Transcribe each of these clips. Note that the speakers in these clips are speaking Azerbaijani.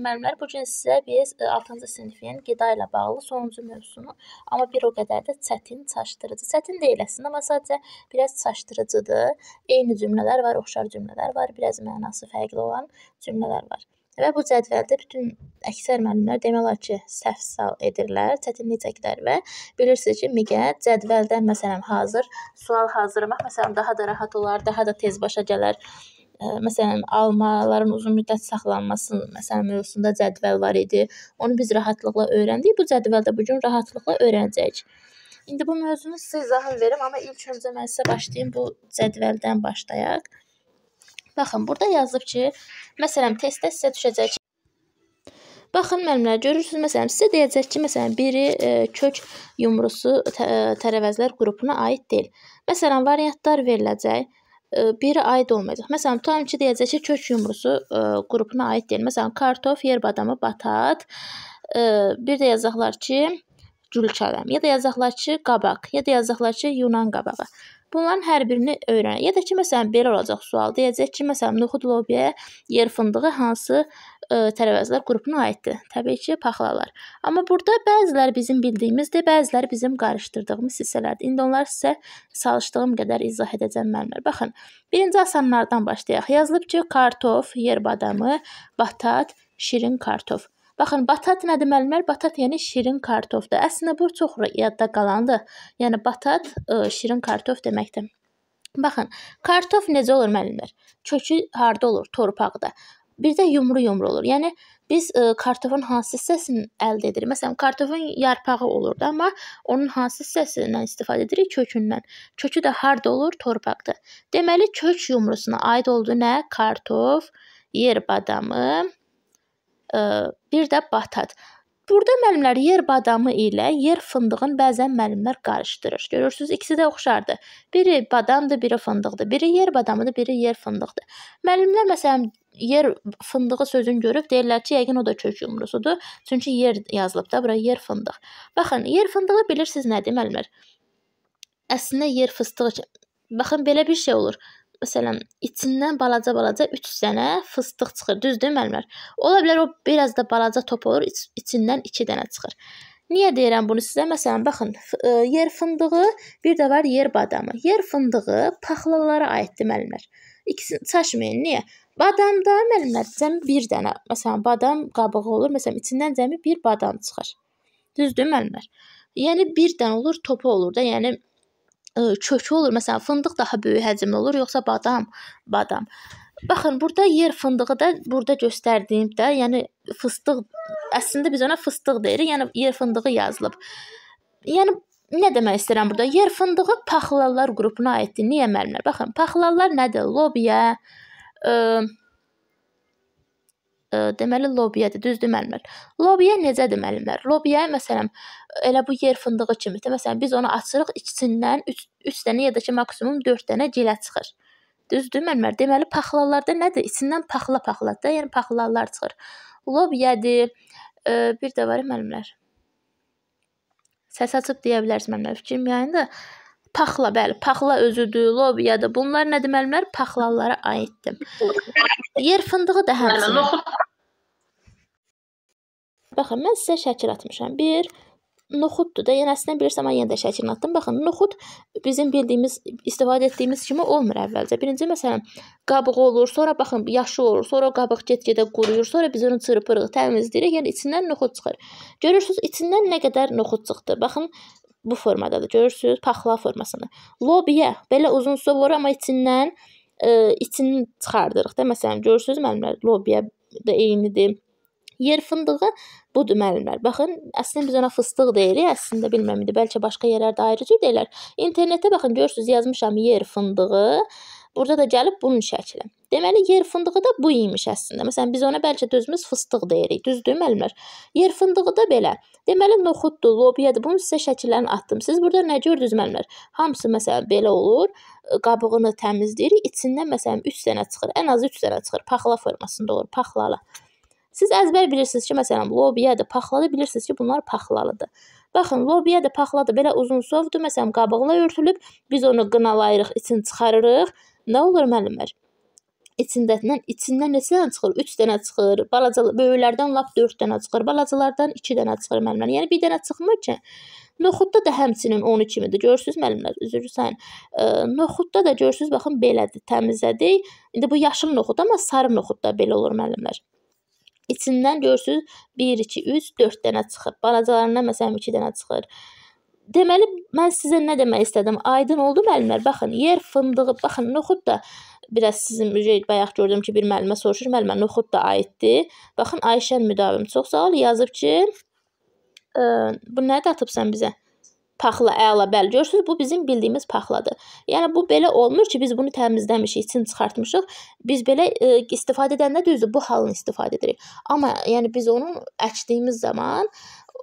Müəllimlər bu gün sizə biz 6-cı e, sinifin qida ilə bağlı sonuncu mövzusunu, amma bir o qədər də çətin, çaşdırıcı. Çətin deyil əslində, amma sadəcə biraz çaşdırıcıdır. Eyni cümlələr var, oxşar cümlələr var, biraz mənası fərqli olan cümlələr var. Və bu cədvəldə bütün əksər müəllimlər demək olar ki, səhv sal edirlər, çətinlik çəkirlər və bilirsiniz ki, miqə cədvəldən məsələn hazır sual hazırlamaq məsələn daha da rahat olar, daha da tez başa gələr məsələn, almaların uzun müddət saxlanması məsələn mövzusunda cədvəl var idi. Onu biz rahatlıqla öyrəndik. Bu cədvəldə bu gün rahatlıqla öyrənəcəyik. İndi bu mövzunu sizə izahını verim, amma ilk öncə mən sizə başlayım bu cədvəldən başlayaq. Baxın, burada yazılıb ki, məsələn, testdə sizə düşəcək Baxın müəllimlər, görürsüz, məsələn, sizə deyəcək ki, məsələn, biri e, kök yumrusu e, tərəvəzlər qrupuna aid deyil. Məsələn, variantlar veriləcək. E, biri aid olmayacaq. Məsələn, tutalım ki, deyəcək ki, kök yumrusu ə, e, qrupuna aid deyil. Məsələn, kartof, yer badamı, batat. Ə, e, bir də yazacaqlar ki, gül kələm. Ya da yazacaqlar ki, qabaq. Ya da yazacaqlar ki, Yunan qabağı. Bunların hər birini öyrən. Ya da ki, məsələn, belə olacaq sual. Deyəcək ki, məsələn, noxud lobiyaya yer fındığı hansı ə, e, tərəvəzlər qrupuna aiddir? Təbii ki, paxlalar. Amma burada bəziləri bizim bildiyimizdir, bəziləri bizim qarışdırdığımız hissələrdir. İndi onları sizə çalışdığım qədər izah edəcəm müəllimlər. Baxın, birinci asanlardan başlayaq. Yazılıb ki, kartof, yer badamı, batat, şirin kartof. Baxın, batat nə deməlidir? Batat yəni şirin kartofdur. Əslində bu çox yadda qalandı. Yəni batat ə, e, şirin kartof deməkdir. Baxın, kartof necə olur müəllimlər? Kökü harda olur? Torpaqda. Bir də yumru-yumru olur. Yəni biz ə, e, kartofun hansı hissəsini əldə edirik? Məsələn, kartofun yarpağı olur da, amma onun hansı hissəsindən istifadə edirik? Kökündən. Kökü də harda olur? Torpaqda. Deməli, kök yumrusuna aid olduğu nə? Kartof, yer badamı, bir də batad. Burada müəllimlər yer badamı ilə yer fındığını bəzən müəllimlər qarışdırır. Görürsüz, ikisi də oxşardır. Biri badamdır, biri fındıqdır. Biri yer badamıdır, biri yer fındıqdır. Müəllimlər məsələn yer fındığı sözünü görüb deyirlər ki, yəqin o da kök yumrusudur. Çünki yer yazılıb da bura yer fındıq. Baxın, yer fındığı bilirsiniz nədir müəllimlər? Əslində yer fıstığı. Baxın belə bir şey olur məsələn, içindən balaca-balaca 3 dənə fıstıq çıxır, düzdür müəllimlər? Ola bilər o biraz da balaca top olur, iç, içindən 2 dənə çıxır. Niyə deyirəm bunu sizə? Məsələn, baxın, e, yer fındığı, bir də var yer badamı. Yer fındığı paxlalara aiddir müəllimlər. İkisini çaşmayın. Niyə? Badamda müəllimlər cəmi 1 dənə, məsələn, badam qabığı olur, məsələn, içindən cəmi 1 badam çıxır. Düzdür müəllimlər? Yəni 1 dənə olur, topu olur da, yəni kökü olur. Məsələn, fındıq daha böyük həcmli olur, yoxsa badam? Badam. Baxın, burada yer fındığı da burada göstərdiyim də, yəni fıstıq əslində biz ona fıstıq deyirik, yəni yer fındığı yazılıb. Yəni nə demək istəyirəm burada? Yer fındığı paxlallar qrupuna aiddir. Niyə müəllimlər? Baxın, paxlallar nədir? Lobiya, ə, E, deməli lobiyadır, düzdür müəllimlər? Lobiya necədir müəllimlər? Lobiya məsələn elə bu yer fındığı kimidir. Məsələn biz onu açırıq, içindən 3 3 dənə ya da ki maksimum 4 dənə gilə çıxır. Düzdür müəllimlər? Deməli paxlalarda nədir? İçindən paxla-paxladır da, yəni paxlalar çıxır. Lobiyadır. E, bir də var müəllimlər. Səs açıb deyə bilərsiniz mənim fikrim yayında. Paxla, bəli, paxla özüdür, lobiyadır. Bunlar nə deməlimlər? Paxlalara aiddir. Yer fındığı da həmçinin. Baxın, mən sizə şəkil atmışam. Bir noxuddur da. Yəni əslində bilirsəm, amma yenə də şəkil atdım. Baxın, noxud bizim bildiyimiz, istifadə etdiyimiz kimi olmur əvvəlcə. Birinci məsələn, qabığı olur, sonra baxın, yaşıl olur, sonra qabıq get-gedə quruyur, sonra biz onu çırpırıq, təmizləyirik, yəni içindən noxud çıxır. Görürsüz, içindən nə qədər noxud çıxdı. Baxın, bu formadadır. Görürsüz, paxla formasını. Lobiya belə uzunsu vurur amma içindən ə, e, içini çıxardırıq da. Məsələn, görürsüz müəllimlər, lobiya da eynidir. Yer fındığı budur müəllimlər. Baxın, əslində biz ona fıstıq deyirik, əslində bilməmdir. Bəlkə başqa yerlərdə ayrı cür deyirlər. İnternetə baxın, görürsüz yazmışam yer fındığı. Burada da gəlib bunun şəkli. Deməli, yer fındığı da bu imiş əslində. Məsələn, biz ona bəlkə də özümüz fıstıq deyirik, düzdür müəllimlər? Yer fındığı da belə. Deməli, noxuddur, lobiyadır. Bunun sizə şəkillərini atdım. Siz burada nə gördünüz müəllimlər? Hamısı məsələn belə olur. Qabığını təmizləyirik. İçindən məsələn 3 dənə çıxır. Ən azı 3 dənə çıxır. Paxla formasında olur, paxlala. Siz əzbər bilirsiniz ki, məsələn, lobiyadır, paxlalı bilirsiniz ki, bunlar paxlalıdır. Baxın, lobiya da paxladı, belə uzun sovdur, məsələn, qabıqla örtülüb, biz onu qınalayırıq, içini çıxarırıq. Nə olur müəllimlər? içindədən içindən neçə dənə çıxır? 3 dənə çıxır. Balaca böyüklərdən lap 4 dənə çıxır. Balacalardan 2 dənə çıxır müəllimlər. Yəni bir dənə çıxmır ki. Noxudda da həmçinin 12 kimidir. Görürsüz müəllimlər, üzr istəyirəm. E, noxudda da görürsüz, baxın belədir, təmizlədik. İndi bu yaşıl noxud amma sarı noxudda belə olur müəllimlər. İçindən görürsüz 1 2 3 4 dənə çıxıb. Balacalarından məsələn 2 dənə çıxır. Deməli mən sizə nə demək istədim? Aydın oldu müəllimlər? Baxın, yer fındığı, baxın, noxud da biraz sizin mücrid bayaq gördüm ki, bir müəllimə soruşur, müəllimə noxud da aiddir. Baxın, Ayşən müdavim çox sağ ol, yazıb ki, ə, e, bu nədir atıbsan bizə? paxla əla bəli görürsüz bu bizim bildiyimiz paxladır. Yəni bu belə olmur ki biz bunu təmizləmişik, içini çıxartmışıq. Biz belə e, istifadə edəndə düzdür bu halını istifadə edirik. Amma yəni biz onu əkdiyimiz zaman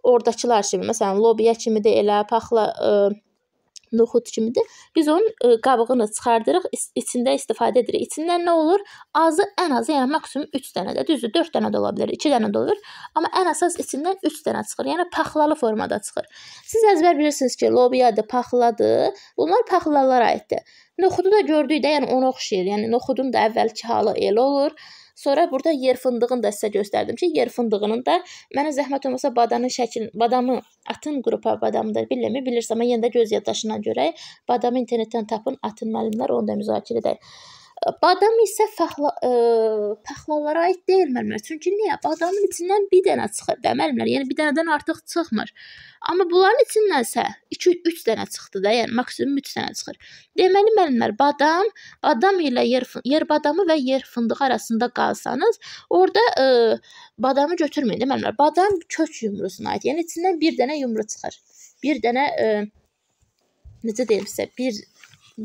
oradakılar kimi, məsələn, lobiya kimidir, elə paxla ə, e, noxud kimidir. Biz onun ə, e, qabığını çıxardırıq, is içində istifadə edirik. İçindən nə olur? Azı ən azı, yəni maksimum 3 dənə də, düzdür, 4 dənə də ola bilər, 2 dənə də olur. Amma ən əsas içindən 3 dənə çıxır. Yəni paxlalı formada çıxır. Siz əzbər bilirsiniz ki, lobiyadır, paxladır. Bunlar paxlalara aiddir. Noxudu da gördük də, yəni ona oxşayır. Yəni noxudun da əvvəlki halı elə olur. Sonra burada yer fındığını da sizə göstərdim ki, yer fındığının da mənə zəhmət olmasa badanın şəklin, badamı atın qrupa badamı da bilirmi, bilirsəm, amma yenə də göz yaddaşına görə badamı internetdən tapın, atın müəllimlər onu da müzakirə edək. Badam isə fəxla, ə, fəxlalara aid deyil müəllimlər. Çünki niyə? Badamın içindən bir dənə çıxır da müəllimlər. Yəni bir dənədən artıq çıxmır. Amma bunların içindənsə 2-3 dənə çıxdı da, yəni maksimum 3 dənə çıxır. Deməli müəllimlər, badam, badam ilə yer yer badamı və yer fındığı arasında qalsanız, orada ə, badamı götürməyin də müəllimlər. Badam kök yumrusuna aid. Yəni içindən bir dənə yumru çıxır. Bir dənə ə, necə deyim sizə, bir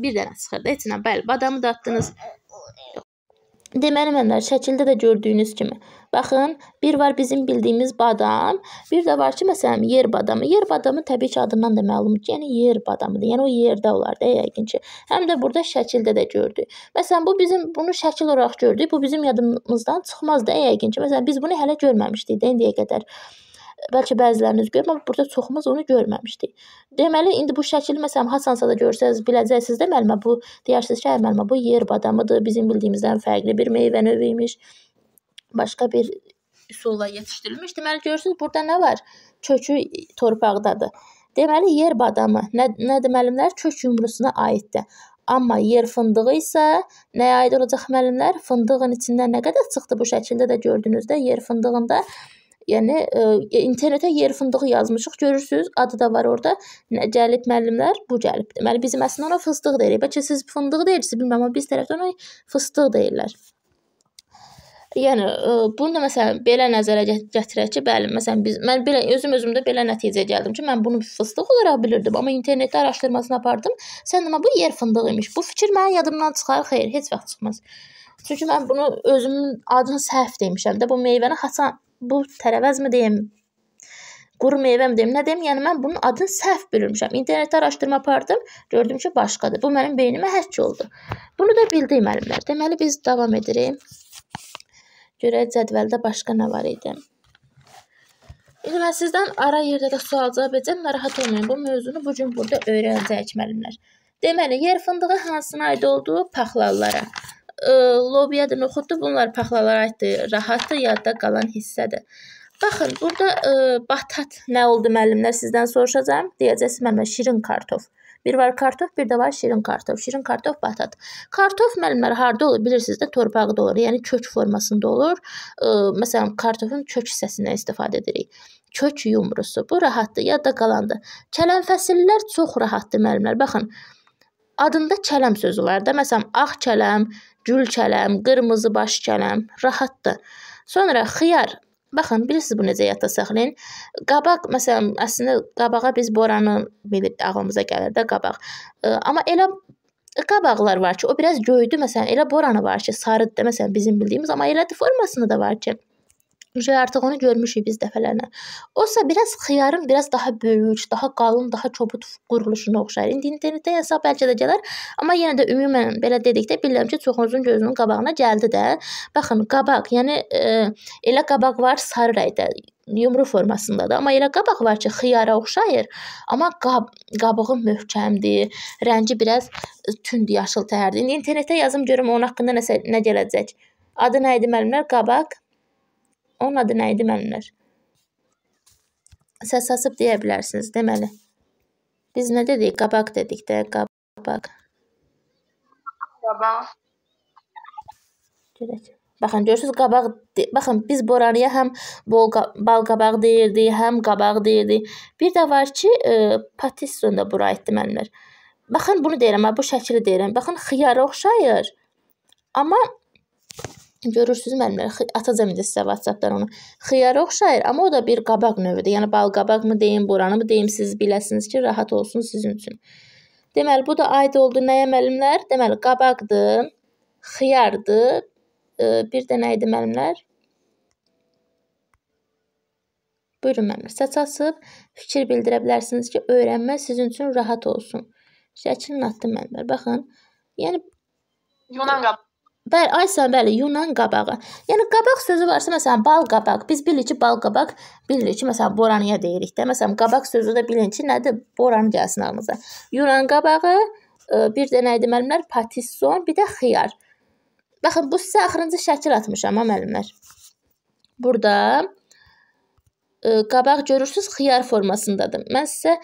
bir dənə sıxırdı. Heç nə, bəli, badamı da atdınız. Deməli məmlər, şəkildə də gördüyünüz kimi. Baxın, bir var bizim bildiyimiz badam, bir də var ki, məsələn, yer badamı. Yer badamı təbii ki, adından da məlumdur ki, yəni yer badamıdır. Yəni o yerdə olar da yəqin ki. Həm də burada şəkildə də gördük. Məsələn, bu bizim bunu şəkil olaraq gördük. Bu bizim yadımızdan çıxmaz da yəqin ki. Məsələn, biz bunu hələ görməmişdik də indiyə qədər. Bəlkə bəziləriniz görüb, amma burada çoxumuz onu görməmişdik. Deməli, indi bu şəkili məsələn haçansa da görsəz, biləcəksiniz də müəllimə bu deyərsiniz ki, hə müəllimə bu yer badamıdır, bizim bildiyimizdən fərqli bir meyvə növü imiş. Başqa bir üsulla yetişdirilmiş. Deməli, görürsüz, burada nə var? Kökü torpaqdadır. Deməli, yer badamı nə nə deməlimlər kök yumrusuna aiddir. Amma yer fındığı isə nəyə aid olacaq müəllimlər? Fındığın içindən nə qədər çıxdı bu şəkildə də gördünüz də, yer fındığında Yəni ə, e, internetə yer fındığı yazmışıq. Görürsüz, adı da var orada. Nə gəlib müəllimlər? Bu gəlib. Deməli bizim əslində ona fıstıq deyirik. Bəlkə siz fındıq deyirsiniz, bilmirəm, amma biz tərəfdə ona fıstıq deyirlər. Yəni ə, e, bunu da məsələn belə nəzərə gətirək ki, bəli, məsələn biz mən belə özüm özümdə belə nəticəyə gəldim ki, mən bunu fıstıq olaraq bilirdim, amma internetdə araşdırmasını apardım. Sən amma bu yer fındığı imiş. Bu fikir mənim yadımdan çıxar, xeyr, heç vaxt çıxmaz. Çünki mən bunu özümün adını səhv demişəm də bu meyvəni haçan bu tərəvəzmi deyim, quru meyvə mi deyim, nə deyim? Yəni mən bunun adını səhv bilmişəm. İnternetdə araşdırma apardım, gördüm ki, başqadır. Bu mənim beynimə həkk oldu. Bunu da bildik müəllimlər. Deməli biz davam edirik. Görək cədvəldə başqa nə var idi. İndi mən sizdən ara yerdə də sual cavab edəcəm. Narahat olmayın. Bu mövzunu bu gün burada öyrənəcəyik müəllimlər. Deməli, yer fındığı hansına aid olduğu paxlallara ə, lobiyadan oxutdu. Bunlar paxlalar aiddir. Rahatdır, yadda qalan hissədir. Baxın, burada ə, batat nə oldu müəllimlər sizdən soruşacağam. Deyəcəksiniz müəllimə şirin kartof. Bir var kartof, bir də var şirin kartof. Şirin kartof batat. Kartof müəllimlər harda olur bilirsiniz də, torpaqda olur. Yəni kök formasında olur. E, məsələn, kartofun kök hissəsindən istifadə edirik. Kök yumrusu. Bu rahatdır, yadda qalandı. Kələm fəsillər çox rahatdır müəllimlər. Baxın, adında kələm sözü var da. Məsələn, ağ kələm, gül kələm, qırmızı baş kələm rahatdır. Sonra xiyar Baxın, bilirsiniz bu necə yadda saxlayın. Qabaq, məsələn, əslində qabağa biz boranı bilib ağlımıza gəlir də qabaq. E, amma elə qabaqlar var ki, o biraz göydü, məsələn, elə boranı var ki, sarıdır, məsələn, bizim bildiyimiz, amma elə formasını da var ki, Düzü artıq onu görmüşük biz dəfələrlə. Osa biraz xiyarın biraz daha böyük, daha qalın, daha kobud quruluşuna oxşayır. İndi internetdə yazsaq bəlkə də gələr, amma yenə də ümumən belə dedikdə bilirəm ki, çoxunuzun gözünün qabağına gəldi də. Baxın, qabaq, yəni e, elə qabaq var sarı rəngdə yumru formasındadır. Amma elə qabaq var ki, xiyara oxşayır, amma qab qabığı möhkəmdir, rəngi biraz tündür, yaşıl təhərdir. İndi internetdə yazım görüm onun haqqında nəsə nə gələcək. Adı nə idi müəllimlər? Qabaq Onun adı nə idi müəllimlər? Səs açıb deyə bilərsiniz, deməli. Biz nə dedik? Qabaq dedik də, qabaq. Qabaq. Görək. Baxın, görürsüz qabaq. Baxın, biz Boranıya həm bol bal qabaq deyirdi, həm qabaq deyirdi. Bir də var ki, e, patisson da bura etdi müəllimlər. Baxın, bunu deyirəm, bu şəkli deyirəm. Baxın, xiyara oxşayır. Amma Görürsüz müəllimlər, atacağam indi sizə WhatsApp-dan onu. Xiyara oxşayır, amma o da bir qabaq növüdür. Yəni bal qabaqmı deyim, boranımı deyim, siz biləsiniz ki, rahat olsun sizin üçün. Deməli, bu da aid oldu nəyə müəllimlər? Deməli, qabaqdır, xiyardır, e, bir də nə idi müəllimlər? Buyurun müəllimlər, səs açıb fikir bildirə bilərsiniz ki, öyrənmə sizin üçün rahat olsun. Şəklini atdım müəllimlər. Baxın, yəni Yunan qabaqdır. Bəli, aysan, bəli, Yunan qabağı. Yəni qabaq sözü varsa, məsələn, bal qabaq. Biz bilirik ki, bal qabaq bilirik ki, məsələn, boranıya deyirik də. Məsələn, qabaq sözü də bilin ki, nədir? Boran gəlsin ağlınıza. Yunan qabağı, e, bir də nə idi müəllimlər? Patisson, bir də xiyar. Baxın, bu sizə axırıncı şəkil atmışam, ha müəllimlər. Burada e, qabaq görürsüz xiyar formasındadır. Mən sizə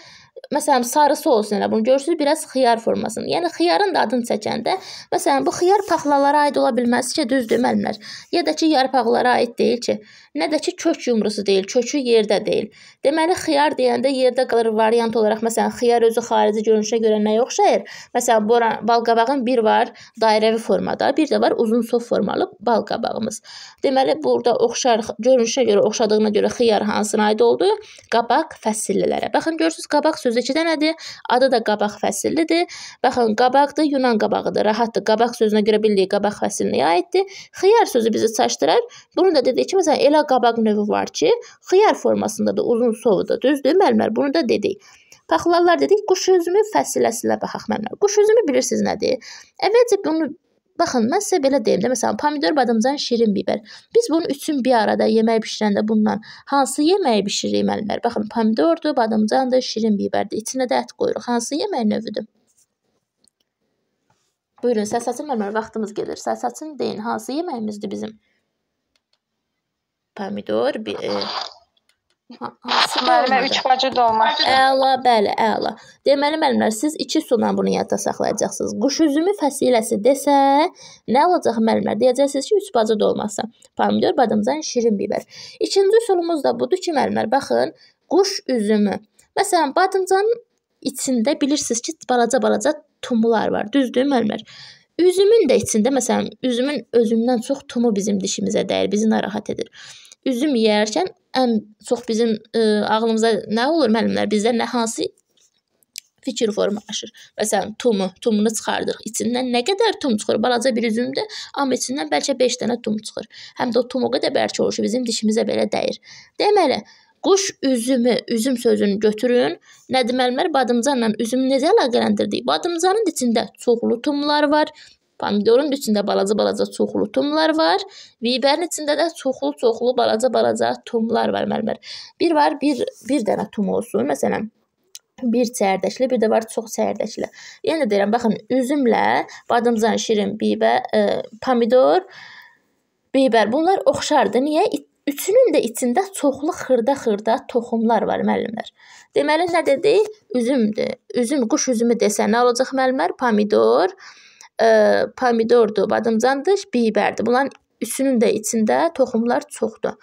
Məsələn, sarısı olsun elə bunu görürsüz, biraz xiyar formasını. Yəni xiyarın da adını çəkəndə, məsələn, bu xiyar paxlalara aid ola bilməz ki, düzdür müəllimlər. Ya da ki, yarpaqlara aid deyil ki, nə də ki, kök yumrusu deyil, kökü yerdə deyil. Deməli, xiyar deyəndə yerdə qalır variant olaraq, məsələn, xiyar özü xarici görünüşə görə nəyə oxşayır? Məsələn, balqabağın bir var dairəvi formada, bir də var uzun sov formalı balqabağımız. Deməli, burada oxşar görünüşə görə, oxşadığına görə xiyar hansına aid oldu? Qabaq fəsillilərə. Baxın, görürsüz, qabaq sözü sözü iki dənədir. Adı da qabaq fəsillidir. Baxın, qabaqdır, Yunan qabağıdır. Rahatdır. Qabaq sözünə görə bildik qabaq fəsilinə aiddir. Xiyar sözü bizi çaşdırar. Bunu da dedik ki, məsələn, elə qabaq növü var ki, xiyar formasında da uzun sovudur. Düzdür, müəllimlər? Bunu da dedik. Paxlallar dedik, quş üzümü fəsiləsinə baxaq müəllimlər. Quş üzümü bilirsiniz nədir? Əvvəlcə bunu Baxın, mən sizə belə deyim də, məsələn, pomidor, badamcan, şirin biber. Biz bunun üçün bir arada yemək bişirəndə bundan hansı yeməyi bişiririk müəllimlər? Baxın, pomidordur, badamcandır, şirin biberdir. İçinə də ət qoyuruq. Hansı yemək növüdür? Buyurun, səs açın müəllimlər, vaxtımız gedir. Səs açın, deyin, hansı yeməyimizdir bizim? Pomidor, bir, e, Müəllimə 3 bacı dolma. Əla, bəli, əla. Deməli müəllimlər, siz 2 sudan bunu yadda saxlayacaqsınız. Quş üzümü fəsiləsi desə, nə olacaq müəllimlər? Deyəcəksiniz ki, 3 bacı dolması. Pomidor, badamcan, şirin biber. İkinci üsulumuz da budur ki, müəllimlər, baxın, quş üzümü. Məsələn, badamcanın içində bilirsiniz ki, balaca-balaca tumular var. Düzdür müəllimlər? Üzümün də içində, məsələn, üzümün özündən çox tumu bizim dişimizə dəyir, bizi narahat edir. Üzüm yeyərkən ən çox bizim ə, e, ağlımıza nə olur müəllimlər? Bizdə nə hansı fikir formalaşır. Məsələn, tumu, tumunu çıxardırıq. İçindən nə qədər tum çıxır? Balaca bir üzümdə, amma içindən bəlkə 5 dənə tum çıxır. Həm də o tum o qədər bərk olur ki, bizim dişimizə belə dəyir. Deməli, quş üzümü, üzüm sözünü götürün. Nədim Əlmər badımcanla üzümü necə əlaqələndirdik? Badımcanın içində çoxlu tumlar var. Pomidorun içində balaca-balaca çoxlu tumlar var. Biberin içində də çoxlu-çoxlu balaca-balaca tumlar var məlumlar. Bir var, bir bir dənə tum olsun. Məsələn, bir çərdəkli, bir də var çox çərdəkli. Yenə yəni deyirəm, baxın, üzümlə badamcan, şirin, bibər, ə, e, pomidor, bibər bunlar oxşardır. Niyə? Üçünün də içində çoxlu xırda-xırda toxumlar var müəllimlər. Deməli nə dedik? Üzümdür. Üzüm, quş üzümü desə nə olacaq müəllimlər? Pomidor, e, pomidordur, badımcandır, bibərdir. Bunların üçünün də içində toxumlar çoxdur.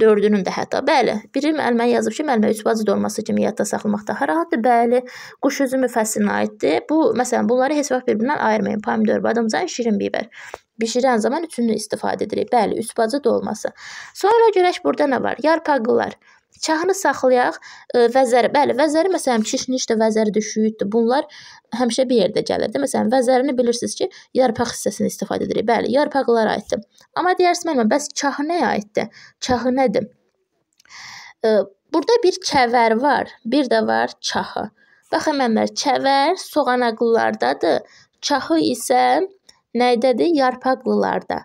Dördünün də hətta. Bəli, biri müəllimə yazıb ki, müəllimə üç bacı dolması kimi yadda saxlamaq daha rahatdır. Bəli, quş üzümü fəslinə aiddir. Bu, məsələn, bunları heç vaxt bir-birindən ayırmayın. Pomidor, badımcan, şirin bibər. Bişirən zaman üçünü istifadə edirik. Bəli, üç bacı dolması. Sonra görək burada nə var? Yarpaqlılar. Şahını saxlayaq e, vəzəri, bəli, vəzəri məsələn şişmişdi, vəzəri düşüyüdü. Bunlar həmişə bir yerdə gəlir. Məsələn, vəzərini bilirsiniz ki, yarpaq hissəsini istifadə edirik. Bəli, yarpaqlara aiddir. Amma deyərsiniz müəllimə, bəs çahı nəyə aiddir? Çahı nədir? E, burada bir çəvər var, bir də var çahı. Baxın məmlər, çəvər soğanaqlılardadır. Çahı isə nəydədir? Yarpaqlılarda.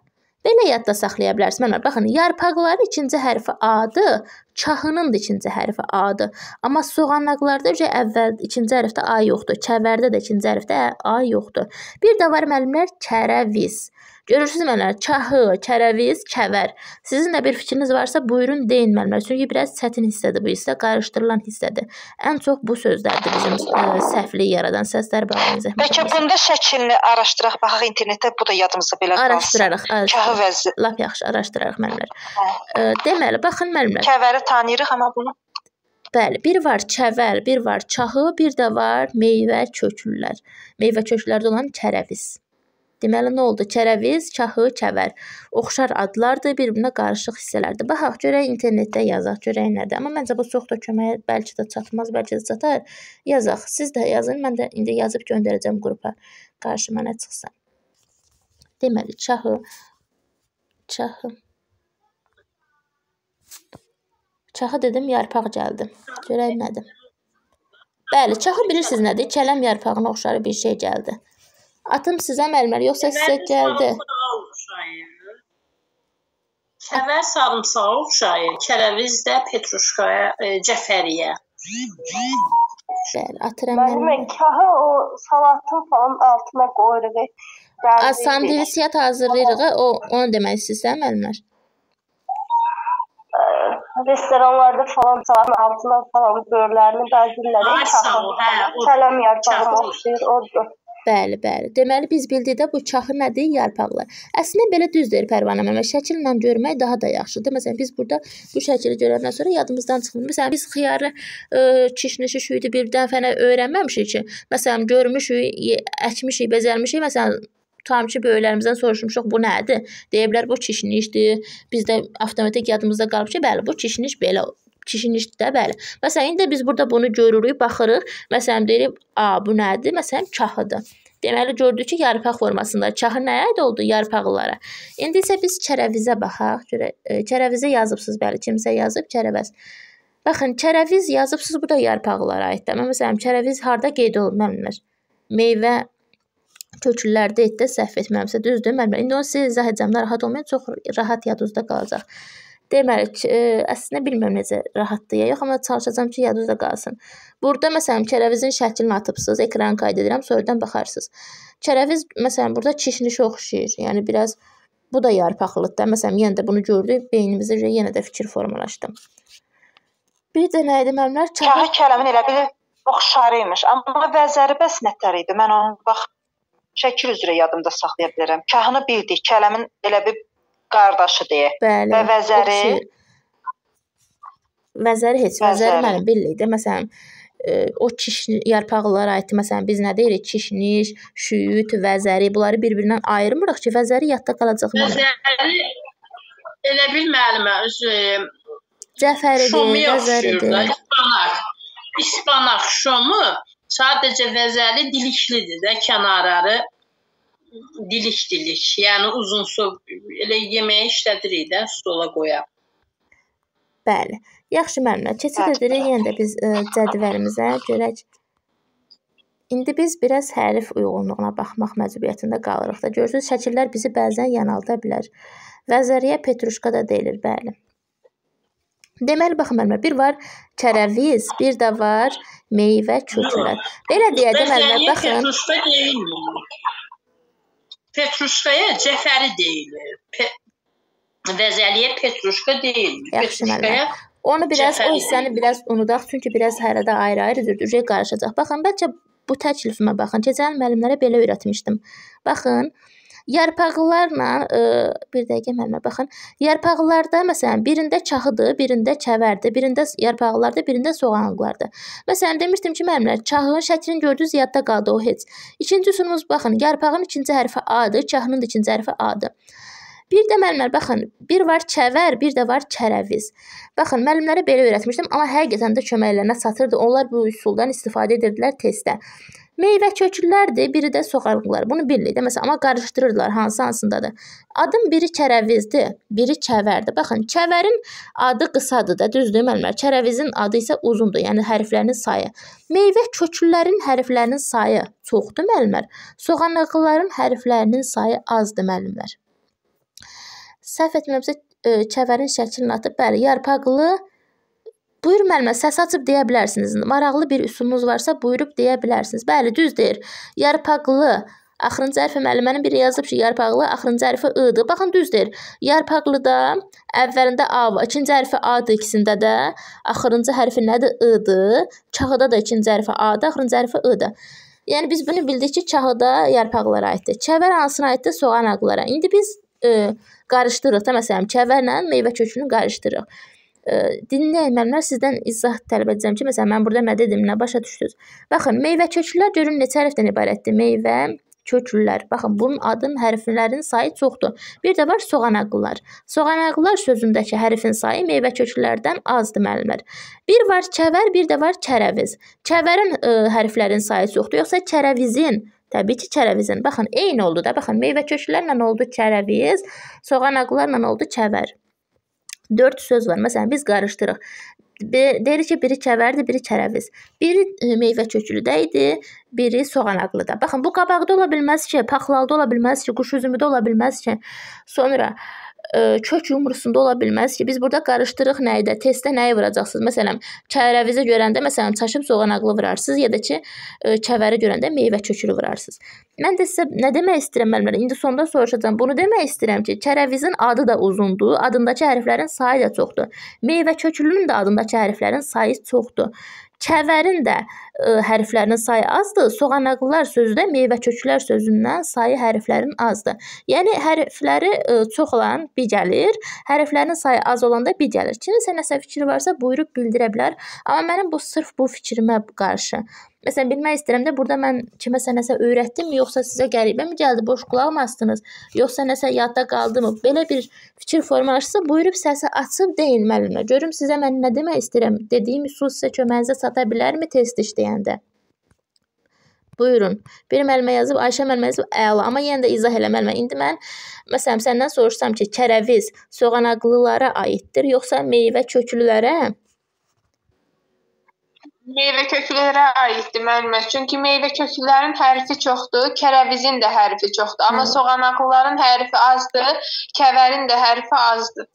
Belə yadda saxlaya bilərsiniz. Məmlər, baxın, yarpaqların ikinci hərfi A-dır, Çahının da ikinci hərfi A-dır. Amma soğanaqlarda ücə əvvəl ikinci hərfdə A yoxdur. Kəvərdə də ikinci hərfdə A yoxdur. Bir də var müəllimlər kərəviz. Görürsünüz mənə çahı, kərəviz, kəvər. Sizin də bir fikriniz varsa buyurun deyin müəllimlər. Çünki biraz çətin hissədir bu hissə, qarışdırılan hissədir. Ən çox bu sözlərdir bizim ə, e, səhvliyi yaradan səslər bağlanacaq. Bəlkə bunda şəklini araşdıraq, baxaq internetdə bu da yadımızda belə qalsın. Araşdırarıq. Çahı vəzi. Lap yaxşı araşdırarıq müəllimlər. Hə. E, deməli, baxın müəllimlər. Kəvəri tanıyırıq, amma bunu Bəli, bir var çəvəl, bir var çaxı, bir də var meyvə kökülər. Meyvə köklərdə olan çərəviz. Deməli nə oldu? Çərəviz, çaxı, çəvər. Oxşar adlardır, bir-birinə qarışıq hissələrdir. Baxaq görək internetdə yazaq görək nədir. Amma məncə bu çox da köməyə bəlkə də çatmaz, bəlkə də çatar. Yazaq. Siz də yazın, mən də indi yazıb göndərəcəm qrupa. Qarşıma nə çıxsa. Deməli çaxı, çaxı Çaxa dedim, yarpaq gəldi. Görək nədir? Bəli, çaxa bilirsiniz nədir? Kələm yarpağına oxşar bir şey gəldi. Atım sizə məlməli, yoxsa sizə gəldi? Kəvər sarımsağa oxşayır. Kərəviz də Petruşkaya, e, Cəfəriyə. Bəli, atıram mən. Mən kahı o salatın falan altına qoyuruq. Sandviçiyat hazırlayırıq. O onu demək istəyirsən, müəllimlər? restoranlarda falan çağırma altına falan börlərini bəzirləri çaxır. Hə, sələm yarpağım oxşayır, odur. Bəli, bəli. Deməli biz bildikdə bu çaxır nədir? Yarpaqlar. Əslində belə düzdür Pərvanə məmə. Şəkillə görmək daha da yaxşıdır. Məsələn biz burada bu şəkili görəndən sonra yadımızdan çıxmır. Məsələn biz xiyarı e, kişnişi şüyüdü bir dəfənə öyrənməmişik ki. Məsələn görmüşük, əkmişik, becərmişik. Məsələn Tutam ki, böyüklərimizdən soruşmuşuq, bu nədir? Deyiblər, bu kişinişdir. Biz də avtomatik yadımızda qalıb ki, bəli, bu kişiniş belə kişinişdir də, bəli. Məsələn, indi biz burada bunu görürük, baxırıq. Məsələn, deyirik, a, bu nədir? Məsələn, kahıdır. Deməli gördük ki, yarpaq formasında çaxı nəyə aid oldu? Yarpaqlara. İndi isə biz çərəvizə baxaq. E, çərəvizə yazıbsınız, bəli, kimsə yazıb çərəvəz. Baxın, çərəviz yazıbsınız, bu da yarpaqlara aiddir. Mən məsələn, çərəviz harda qeyd olunmalıdır? Meyvə köküllərdə etdə səhv etməmsə, düzdür? Müəllimə, indi onu sizə izah edəcəm. Narahat olmayın, çox rahat yadınızda qalacaq. Deməli ki, e, əslində bilmirəm necə rahatdır ya yox, amma çalışacağam ki, yadınızda qalsın. Burada məsələn kərəvizin şəklini atıbsınız, ekran qayd edirəm, sonradan baxarsınız. Kərəviz məsələn burada kişnişə oxşayır. Yəni biraz bu da yarpaqlıqdır. Məsələn, yenə də bunu gördük, beynimizdə yenə də fikir formalaşdı. Bir də nə idi müəllimlər? Çağı kələmin elə bilir oxşarı imiş, amma vəzəri bəs nətər idi? Mən onu bax şəkil üzrə yadımda saxlaya bilərəm. Kahanı bildik, kələmin elə bir qardaşı deyə. Bəli. Və vəzəri Vəzəri heç, vəzəri mənim billik də. Məsələn, e, o kiş yarpaqlara aid məsələn biz nə deyirik? Kişniş, şüyüt, vəzəri bunları bir-birindən ayırmırıq ki, vəzəri yadda qalacaq. Vəzəri elə bil müəllimə özü Cəfəridir, vəzəridir. İspanaq, İspanaq şomu Sadəcə vəzəli diliklidir də kənarları dilik-dilik. Yəni uzun su elə yeməyə işlədirik də, stola qoyaq. Bəli. Yaxşı müəllimə, keçid edirik yenə də biz ə, e, cədvəlimizə görək. İndi biz biraz hərf uyğunluğuna baxmaq məcburiyyətində qalırıq da. Görürsüz, şəkillər bizi bəzən yanılda bilər. Vəzəriyə Petruşka da deyilir, bəli. Deməli, baxın müəllimə, bir var çərəviz, bir də var meyvə köklər. Belə deyə də müəllimə yəni baxın. Petrusda deyilmir. Petrusdaya cəfəri deyilir. Pe Vəzəliyə petruşka deyilmir. Yaxşı müəllimə. Onu biraz o hissəni biraz unudaq, çünki biraz hərədə ayrı-ayrıdır, düzə qarışacaq. Baxın, bəlkə bu təklifimə baxın. Keçən müəllimlərə belə öyrətmişdim. Baxın, Yarpaqlarla ə, e, bir dəqiqə mənə baxın. Yarpaqlarda məsələn birində çaxıdır, birində çəvərdir, birində yarpaqlardır, birində soğanlıqlardır. Məsələn demişdim ki, müəllimlər, çaxın şəklini gördünüz, yadda qaldı o heç. İkinci üsulumuz baxın, yarpağın ikinci hərfi A-dır, çaxının da ikinci hərfi A-dır. Bir də müəllimlər baxın, bir var çəvər, bir də var çərəviz. Baxın, müəllimlərə belə öyrətmişdim, amma həqiqətən də köməklərinə satırdı. Onlar bu üsuldan istifadə edirdilər testdə. Meyvə köklərdir, biri də soğanlıqlar. Bunu birlikdə məsələn amma qarışdırırlar hansı hansındadır. Adın biri kərəvizdir, biri kəvərdir. Baxın, kəvərin adı qısadır da, düzdür müəllimlər? Kərəvizin adı isə uzundur, yəni hərflərin sayı. Meyvə köklərin hərflərinin sayı çoxdur müəllimlər. Soğanlıqların hərflərinin sayı azdır müəllimlər. Səhv etmirəmsə, kəvərin e, şəklini atıb, bəli, yarpaqlı Buyur müəllimə, səs açıb deyə bilərsiniz. Maraqlı bir üsulunuz varsa, buyurub deyə bilərsiniz. Bəli, düz deyir. Yarpaqlı Axırıncı hərfi müəllimənin biri yazıb ki, yarpaqlı axırıncı hərfi ı-dır. Baxın düz deyir. Yarpaqlıda əvvəlində a var, ikinci hərfi a-dır ikisində də. Axırıncı hərfi nədir? ı-dır. Çağıda da ikinci hərfi a-dır, axırıncı hərfi ı-dır. Yəni biz bunu bildik ki, çağıda yarpaqlara aiddir. Kəvər hansına aiddir? Soğan ağlara. İndi biz ə, e, qarışdırırıq da məsələn, kəvərlə meyvə kökünü qarışdırırıq dinləyin, müəllimlər sizdən izah tələb edəcəm ki, məsələn, mən burada nə dedim, nə başa düşdünüz? Baxın, meyvə köklər görün neçə hərfdən ibarətdir? Meyvə köklər. Baxın, bunun adın hərflərin sayı çoxdur. Bir də var soğanaqlılar. Soğanaqlılar sözündəki hərfin sayı meyvə köklərdən azdır müəllimlər. Bir var kəvər, bir də var kərəviz. Kəvərin ə, hərflərin sayı çoxdur, yoxsa kərəvizin? Təbii ki, kərəvizin. Baxın, eyni oldu da. Baxın, meyvə köklərlə oldu kərəviz, soğanaqlılarla oldu kəvər dörd söz var. Məsələn, biz qarışdırırıq. Deyirik ki, biri kəvərdir, biri kərəviz. Biri e, meyvə kökülüdə idi, biri soğanaqlıda. Baxın, bu qabaqda ola bilməz ki, paxlalda ola bilməz ki, quş üzümüdə ola bilməz ki. Sonra E, kök yumrusunda ola bilməz ki, biz burada qarışdırıq nəyi də, testdə nəyi vuracaqsınız. Məsələn, çərəvizi görəndə məsələn çaşıb soğanaqlı vurarsınız ya da ki, e, kəvəri görəndə meyvə kökünü vurarsınız. Mən də sizə nə demək istəyirəm müəllimlər? İndi sonda soruşacağam. Bunu demək istəyirəm ki, çərəvizin adı da uzundur, adındakı hərflərin sayı da çoxdur. Meyvə kökünün də adındakı hərflərin sayı çoxdur. Çəvərin də ə, e, hərflərinin sayı azdır. Soğanaqlılar sözü də meyvə-köklər sözündən sayı hərflərin azdır. Yəni hərfləri ə, e, çox olan bir gəlir, hərflərin sayı az olanda bir gəlir. Kiminsə nəsə fikri varsa buyurub bildirə bilər. Amma mənim bu sırf bu fikrimə qarşı Məsələn, bilmək istəyirəm də burada mən kiməsə nəsə öyrətdimmi, yoxsa sizə qəribəmi gəldi, boş qulaq astınız, yoxsa nəsə yadda qaldımı? Belə bir fikir formalaşsa, buyurub səsi açıb deyin müəllimə. Görüm sizə mən nə demək istəyirəm? Dediyim üsul sizə köməyinizə çata bilərmi test işləyəndə? Buyurun. Bir müəllimə yazıb Ayşə müəllimə yazıb əla, amma yenə də izah elə müəllimə. İndi mən məsələn səndən soruşsam ki, kərəviz soğanaqlılara aiddir, yoxsa meyvə köklülərə? Meyvə köklərə aiddir məlumat. Çünki meyvə köklərin hərfi çoxdur, kərəvizin də hərfi çoxdur. Amma Hı. soğanaqlıların hərfi azdır, kəvərin də hərfi azdır.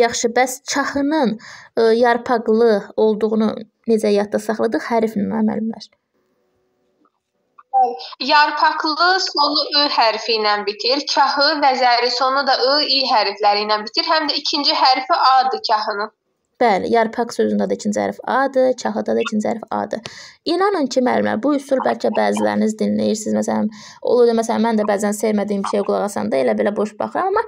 Yaxşı, bəs çaxının ə, e, yarpaqlı olduğunu necə yadda saxladıq hərflə məlumat? Yarpaqlı sonu ı hərfi ilə bitir. Kahı və zəri sonu da ı, i hərfləri ilə bitir. Həm də ikinci hərfi a-dır kahının. Bəli, yarpaq sözündə də ikinci hərf A-dır, çaxırda da ikinci hərf A-dır. İnanın ki, müəllimlər, bu üsul bəlkə bəziləriniz dinləyirsiniz. Məsələn, olur da məsələn mən də bəzən sevmədiyim şeyə qulaq asanda elə belə boş baxıram, amma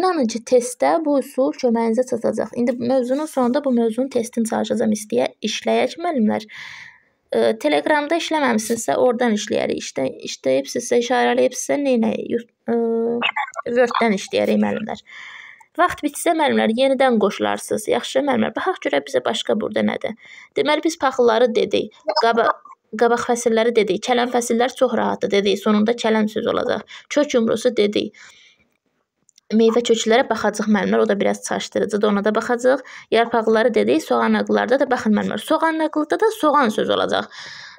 inanın ki, testdə bu üsul köməyinizə çatacaq. İndi mövzunun sonunda bu mövzunu testim çalışacağam istəyə işləyək müəllimlər. E, Telegramda işləməmisinizsə, oradan işləyərik. İşdə işləyibsizsə, işarələyibsizsə, nə ilə? E, Word-dən işləyərik müəllimlər. Vaxt bitsə müəllimlər yenidən qoşularsınız. Yaxşı müəllimlər, baxaq görə bizə başqa burada nədir. Deməli biz paxılları dedik. Qaba qabaq fəsilləri dedik. Kələm fəsillər çox rahatdır dedik. Sonunda kələm söz olacaq. Kök yumrusu dedik. Meyvə köklərə baxacaq müəllimlər, o da biraz çaşdırıcıdır, ona da baxacaq. Yarpaqları dedik, soğanaqlarda da baxın müəllimlər. Soğanaqlıqda da soğan söz olacaq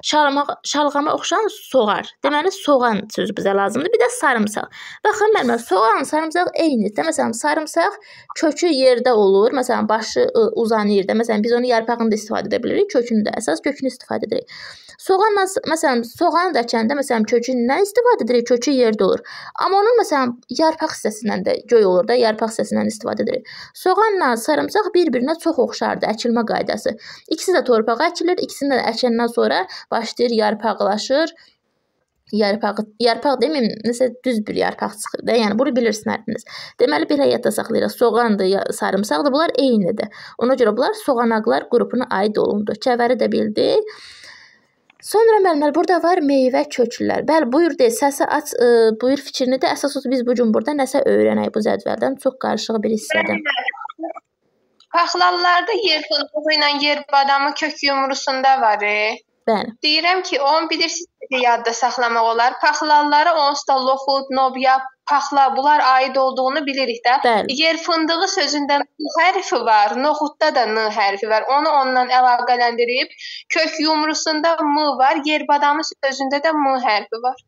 şalmaq, şalğama oxşan soğar. Deməli soğan sözü bizə lazımdır. Bir də sarımsaq. Baxın müəllimə, soğan, sarımsaq eynidir. Məsələn, sarımsaq kökü yerdə olur. Məsələn, başı ə, uzan yerdə. Məsələn, biz onu yarpağını da istifadə edə bilərik, kökünü də. Əsas kökünü istifadə edirik. Soğan məsələn, soğan əkəndə məsələn kökündən istifadə edirik, kökü yerdə olur. Amma onun məsələn yarpaq hissəsindən də göy olur da, yarpaq hissəsindən istifadə edirik. Soğanla sarımsaq bir-birinə çox oxşardı, əkilmə qaydası. İkisi də torpağa əkilir, ikisini də əkəndən sonra başlayır yarpaqlaşır. Yarpaq, yarpaq deməyim, nəsə düz bir yarpaq çıxır da. Yəni bunu bilirsiniz hərfiniz. Deməli belə yadda saxlayırıq. Soğandır, sarımsaqdır, bunlar eynidir. Ona görə bunlar soğanaqlar qrupuna aid olundu. Çəvəri də bildik. Sonra müəllimlər burada var meyvə köklər. Bəli, buyur de, səsi aç, ə, e, buyur fikrini də. Əsas biz bu gün burada nəsə öyrənək bu cədvəldən. Çox qarışıq bir hissədir. Paxlanlarda yer fındığı ilə yer badamı kök yumrusunda var. E. Bəli. Deyirəm ki, onu bilirsiniz yadda saxlamaq olar. Paxlalları onsuz da loxud, nobya, paxla bunlar aid olduğunu bilirik də. Bəli. Yer fındığı sözündə n hərfi var, noxudda da n hərfi var. Onu ondan əlaqələndirib kök yumrusunda m var, yerbadamı sözündə də m hərfi var.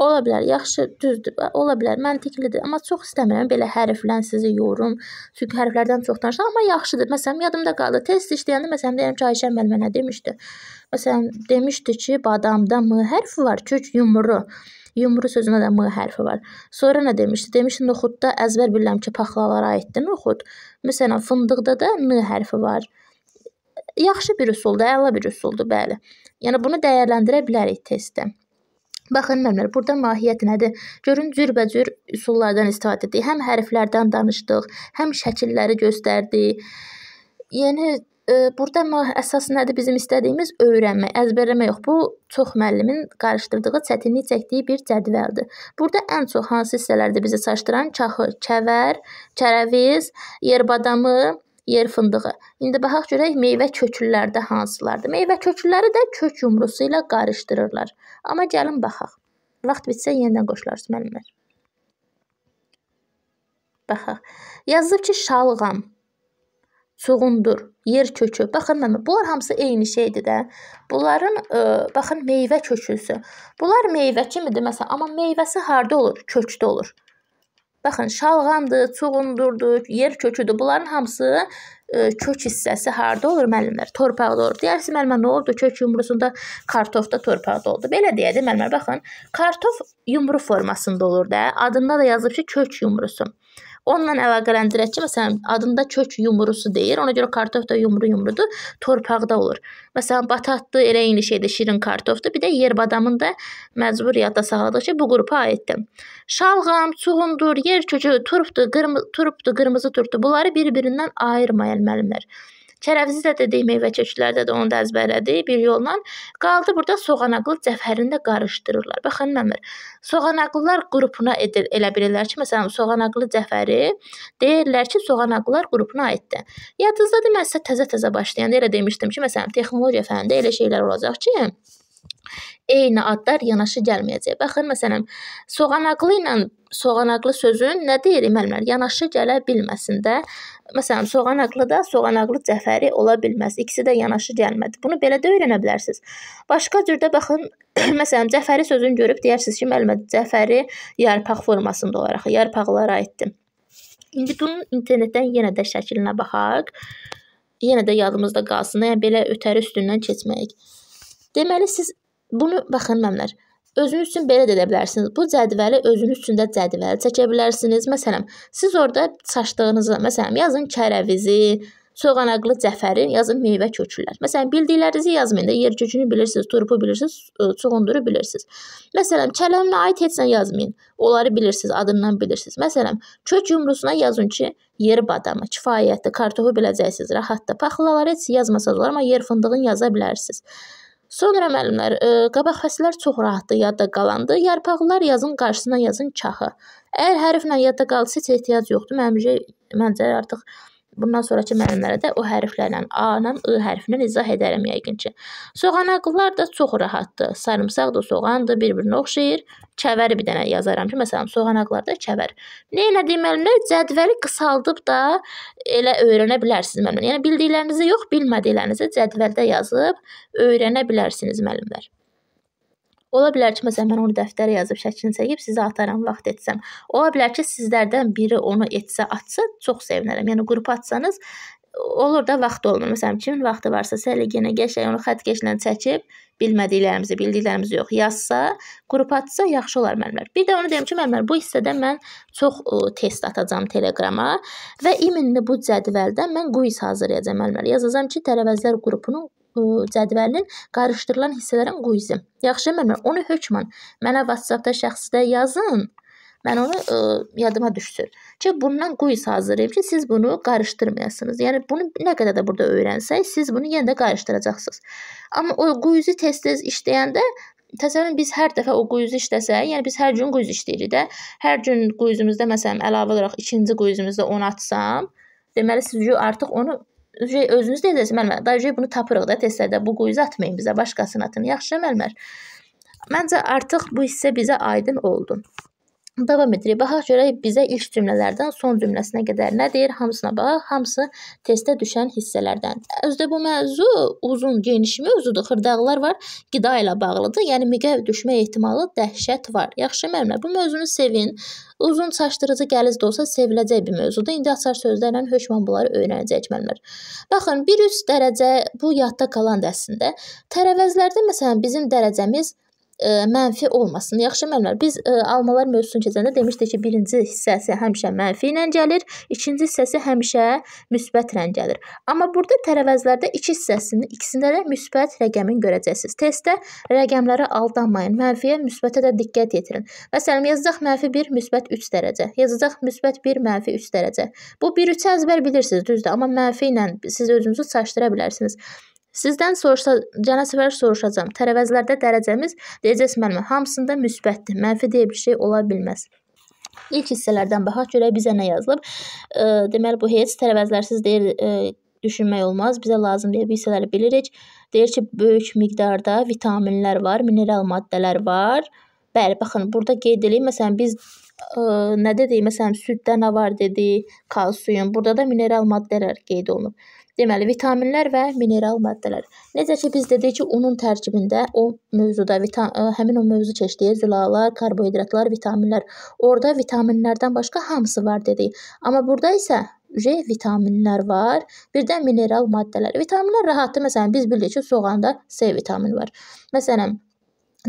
Ola bilər, yaxşı, düzdür. Ola bilər, məntiqlidir, amma çox istəmirəm belə hərflə sizi yorum. Çünki hərflərdən çox danışıram, amma yaxşıdır. Məsələn, yadımda qaldı. Test işləyəndə məsələn deyirəm ki, Ayşə müəllimə nə demişdi? Məsələn, demişdi ki, badamda M hərfi var, kök yumru. Yumru sözünə də M hərfi var. Sonra nə demişdi? Demişdi noxudda əzbər bilirəm ki, paxlalara aiddir noxud. Məsələn, fındıqda da N hərfi var. Yaxşı bir üsuldur, əla bir üsuldur, bəli. Yəni bunu dəyərləndirə bilərik testdə. Baxın müəllimlər, burada mahiyyət nədir? Görün cürbəcür üsullardan istifadə etdik. Həm hərflərdən danışdıq, həm şəkilləri göstərdik. Yəni Burada amma əsas nədir bizim istədiyimiz öyrənmək, əzbərləmə yox. Bu çox müəllimin qarışdırdığı, çətinlik çəkdiyi bir cədvəldir. Burada ən çox hansı hissələrdir bizi çaşdıran? Çaxır, kəvər, çərəviz, yerbadamı, yer fındığı. İndi baxaq görək meyvə köküllərdə hansılardır. Meyvə kökülləri də kök yumrusu ilə qarışdırırlar. Amma gəlin baxaq. Vaxt bitsə yenidən qoşularız müəllimlər. Baxaq. Yazılıb ki, şalğam. Suğundur, yer kökü. Baxın mənim, bunlar hamısı eyni şeydir də. Bunların ə, e, baxın meyvə köküsü. Bunlar meyvə kimidir məsələn, amma meyvəsi harda olur? Kökdə olur. Baxın, şalğamdır, çuğundurdur, yer köküdür. Bunların hamısı ə, e, kök hissəsi harda olur müəllimlər? Torpaqda olur. Deyərsiniz müəllimə nə oldu? Kök yumrusunda, kartofda torpaqda oldu. Belə deyə də müəllimlər baxın, kartof yumru formasında olur da. Adında da yazılıb ki, kök yumrusu. Onunla əlaqələndirək ki, məsələn, adında kök yumrusu deyir. Ona görə kartof da yumru yumrudur, torpaqda olur. Məsələn, batatdı elə eyni şeydir, şirin kartofdur. Bir də yerbadamın da məcbur yadda saxladıq ki, bu qrupa aiddir. Şalğam, çuğundur, yer kökü, turpdur, qırmızı turpdur, qırmızı turpdur. Bunları bir-birindən ayırmayın müəllimlər. Çərəvizi də dedik, meyvə kökləri də onu da əzbərlədi bir yolla. Qaldı burada soğanaqlı cəfərini də qarışdırırlar. Baxın məmir. Soğanaqlılar qrupuna edir, elə bilirlər ki, məsələn, soğanaqlı cəfəri deyirlər ki, soğanaqlılar qrupuna aiddir. Yadınızdadır mən sizə təzə-təzə başlayanda elə demişdim ki, məsələn, texnologiya fənində elə şeylər olacaq ki, eyni adlar yanaşı gəlməyəcək. Baxın, məsələn, soğanaqlı ilə soğanaqlı sözün nə deyir müəllimlər? Yanaşı gələ bilməsində Məsələn, soğanaqlı da soğanaqlı cəfəri ola bilməz. İkisi də yanaşı gəlmədi. Bunu belə də öyrənə bilərsiniz. Başqa cürdə baxın, məsələn, cəfəri sözünü görüb deyərsiniz ki, müəllimə cəfəri yarpaq formasında olaraq yarpaqlara aiddir. İndi bunun internetdən yenə də şəklinə baxaq. Yenə də yadımızda qalsın. Yəni belə ötəri üstündən keçməyik. Deməli siz bunu baxın məmlər. Özünüz üçün belə də edə bilərsiniz. Bu cədvəli özünüz üçün də cədvəl çəkə bilərsiniz. Məsələn, siz orada çaşdığınızı, məsələn, yazın kərəvizi, soğanaqlı cəfərin, yazın meyvə kökülər. Məsələn, bildiklərinizi yazmayın da, yer kökünü bilirsiniz, turpu bilirsiniz, çuğunduru bilirsiniz. Məsələn, kələminə aid etsən yazmayın. Onları bilirsiniz, adından bilirsiniz. Məsələn, kök yumrusuna yazın ki, yer badamı, kifayətdir, kartofu biləcəksiniz, rahatdır. Paxlaları heç yazmasanız olar, amma yer fındığını yaza bilərsiniz. Sonra müəllimlər, e, qabaq fəslər çox rahatdı, yadda qalandı. Yarpaqlar yazın qarşısına yazın çaxı. Əgər hərflə yadda qalsa, heç ehtiyac yoxdur. Məncə məncə artıq Bundan sonrakı müəllimlərə də o hərflərlə A ilə ı hərfindən izah edərəm yəqin ki. Soğanaqlılar da çox rahatdır. Sarımsaq da, soğan da bir-birinə oxşayır. Kəvəri bir dənə yazaram ki, məsələn, soğanaqlar da kəvər. Nə ilə deməlimlər? Cədvəli qısaldıb da elə öyrənə bilərsiniz müəllimlər. Yəni bildiklərinizi yox, bilmədiklərinizi cədvəldə yazıb öyrənə bilərsiniz müəllimlər. Ola bilər ki, məsələn mən onu dəftərə yazıb şəklini çəkib sizə ataram vaxt etsəm. Ola bilər ki, sizlərdən biri onu etsə, atsa çox sevinərəm. Yəni qrupa atsanız olur da vaxt olmur. Məsələn, kimin vaxtı varsa, sələ yenə gəşəy onu xətt keçlə çəkib bilmədiklərimizi, bildiklərimizi yox yazsa, qrup atsa yaxşı olar müəllimlər. Bir də onu deyim ki, müəllimlər bu hissədə mən çox ə, test atacağam Telegrama və iminli bu cədvəldə mən quiz hazırlayacağam müəllimlər. Yazacağam ki, tərəvəzlər qrupunun cədvəlinin qarışdırılan hissələrin quizim. Yaxşı müəllimə, onu hökmən mənə WhatsApp-da şəxsidə yazın. Mən onu ə, e, yadıma düşsün. Ki bundan quiz hazırlayım ki, siz bunu qarışdırmayasınız. Yəni bunu nə qədər də burada öyrənsək, siz bunu yenə də qarışdıracaqsınız. Amma o quizi tez-tez işləyəndə təsəvvürün biz hər dəfə o quyuzu işləsək, yəni biz hər gün quyuz işləyirik də. Hər gün quyuzumuzda məsələn əlavə olaraq ikinci quyuzumuzda 10 atsam, deməli siz artıq onu özünüz deyəcəksiniz müəllimə, da bunu tapırıq da testlərdə. Bu quyuzu atmayın bizə, başqasını atın. Yaxşı müəllimər. Məncə artıq bu hissə bizə aydın oldu. Davam edirik. Baxaq görək bizə ilk cümlələrdən son cümləsinə qədər nə deyir? Hamısına bax. Hamısı testə düşən hissələrdən. Özdə bu mövzu uzun, geniş mövzudur. Xırdaqlar var, qida ilə bağlıdır. Yəni miqəv düşmə ehtimalı dəhşət var. Yaxşı müəllimə, bu mövzunu sevin. Uzun çaşdırıcı qəliz də olsa seviləcək bir mövzudur. İndi açar sözlərlə hökmən bunları öyrənəcək müəllimlər. Baxın, 1-3 dərəcə bu yadda qalan da əslində. Tərəvəzlərdə məsələn bizim dərəcəmiz E, mənfi olmasın. Yaxşı müəllimlər, biz ə, e, almalar mövzusunu keçəndə demişdik ki, birinci hissəsi həmişə mənfi ilə gəlir, ikinci hissəsi həmişə müsbətlə gəlir. Amma burada tərəvəzlərdə iki hissəsinin ikisində də müsbət rəqəmin görəcəksiniz. Testdə rəqəmlərə aldanmayın. Mənfiyə, müsbətə də diqqət yetirin. Məsələn, yazacaq mənfi 1, müsbət 3 dərəcə. Yazacaq müsbət 1, mənfi 3 dərəcə. Bu 1-3 əzbər bilirsiniz, düzdür, amma mənfi ilə siz özünüzü çaşdıra bilərsiniz. Sizdən soruşsa, cənab Səfər soruşacağım. Tərəvəzlərdə dərəcəmiz deyəcəs müəllimə, hamısında müsbətdir. Mənfi deyə bir şey ola bilməz. İlk hissələrdən baxaq görək bizə nə yazılıb. E, deməli bu heç tərəvəzlərsiz deyil e, düşünmək olmaz. Bizə lazım deyə bu hissələri bilirik. Deyir ki, böyük miqdarda vitaminlər var, mineral maddələr var. Bəli, baxın, burada qeyd eləyim, məsələn biz ə, nə dedik? Məsələn, süddə nə var dedik? Kalsium. Burada da mineral maddələr qeyd olunub. Deməli, vitaminlər və mineral maddələr. Necə ki biz dedik ki, unun tərkibində o mövzuda həmin o mövzu keçdiyi zülalar, karbohidratlar, vitaminlər. Orda vitaminlərdən başqa hamısı var dedik. Amma burada isə J vitaminlər var, bir də mineral maddələr. Vitaminlər rahatdır. Məsələn, biz bilirik ki, soğanda C vitamini var. Məsələn,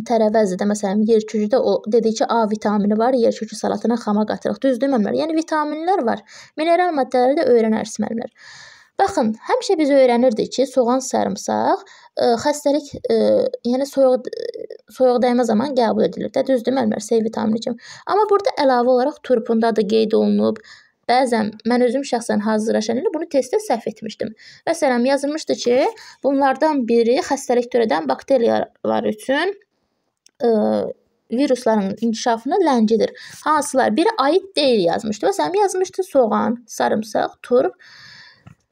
tərəvəzidə məsələn yerkücüdə o dedik ki, A vitamini var, yerkücü salatına xama qatırıq. Düzdür, müəllimlər? Yəni vitaminlər var. Mineral maddələri də öyrənərsiniz, müəllimlər. Baxın, həmişə biz öyrənirdik ki, soğan, sarımsaq ə, e, xəstəlik, ə, e, yəni soyuq e, soyuq dəymə zaman qəbul edilir də, düzdür müəllimlər, C vitamini kimi. Amma burada əlavə olaraq turpunda da qeyd olunub. Bəzən mən özüm şəxsən hazırlaşan ilə bunu testdə səhv etmişdim. Məsələn, yazılmışdı ki, bunlardan biri xəstəlik törədən bakteriyalar üçün ə, virusların inkişafını ləngidir. Hansılar? Biri aid deyil yazmışdı. Məsələn, yazmışdı soğan, sarımsaq, turp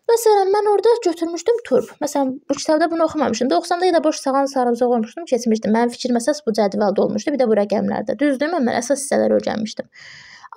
Məsələn, mən orada götürmüşdüm turp. Məsələn, bu kitabda bunu oxumamışdım. 90-da da boş sağan sarımsaq qoymuşdum, keçmişdim. Mənim fikrim əsas bu cədvəldə olmuşdu, bir də bu rəqəmlərdə. Düzdürmü? Mən əsas hissələri öyrənmişdim.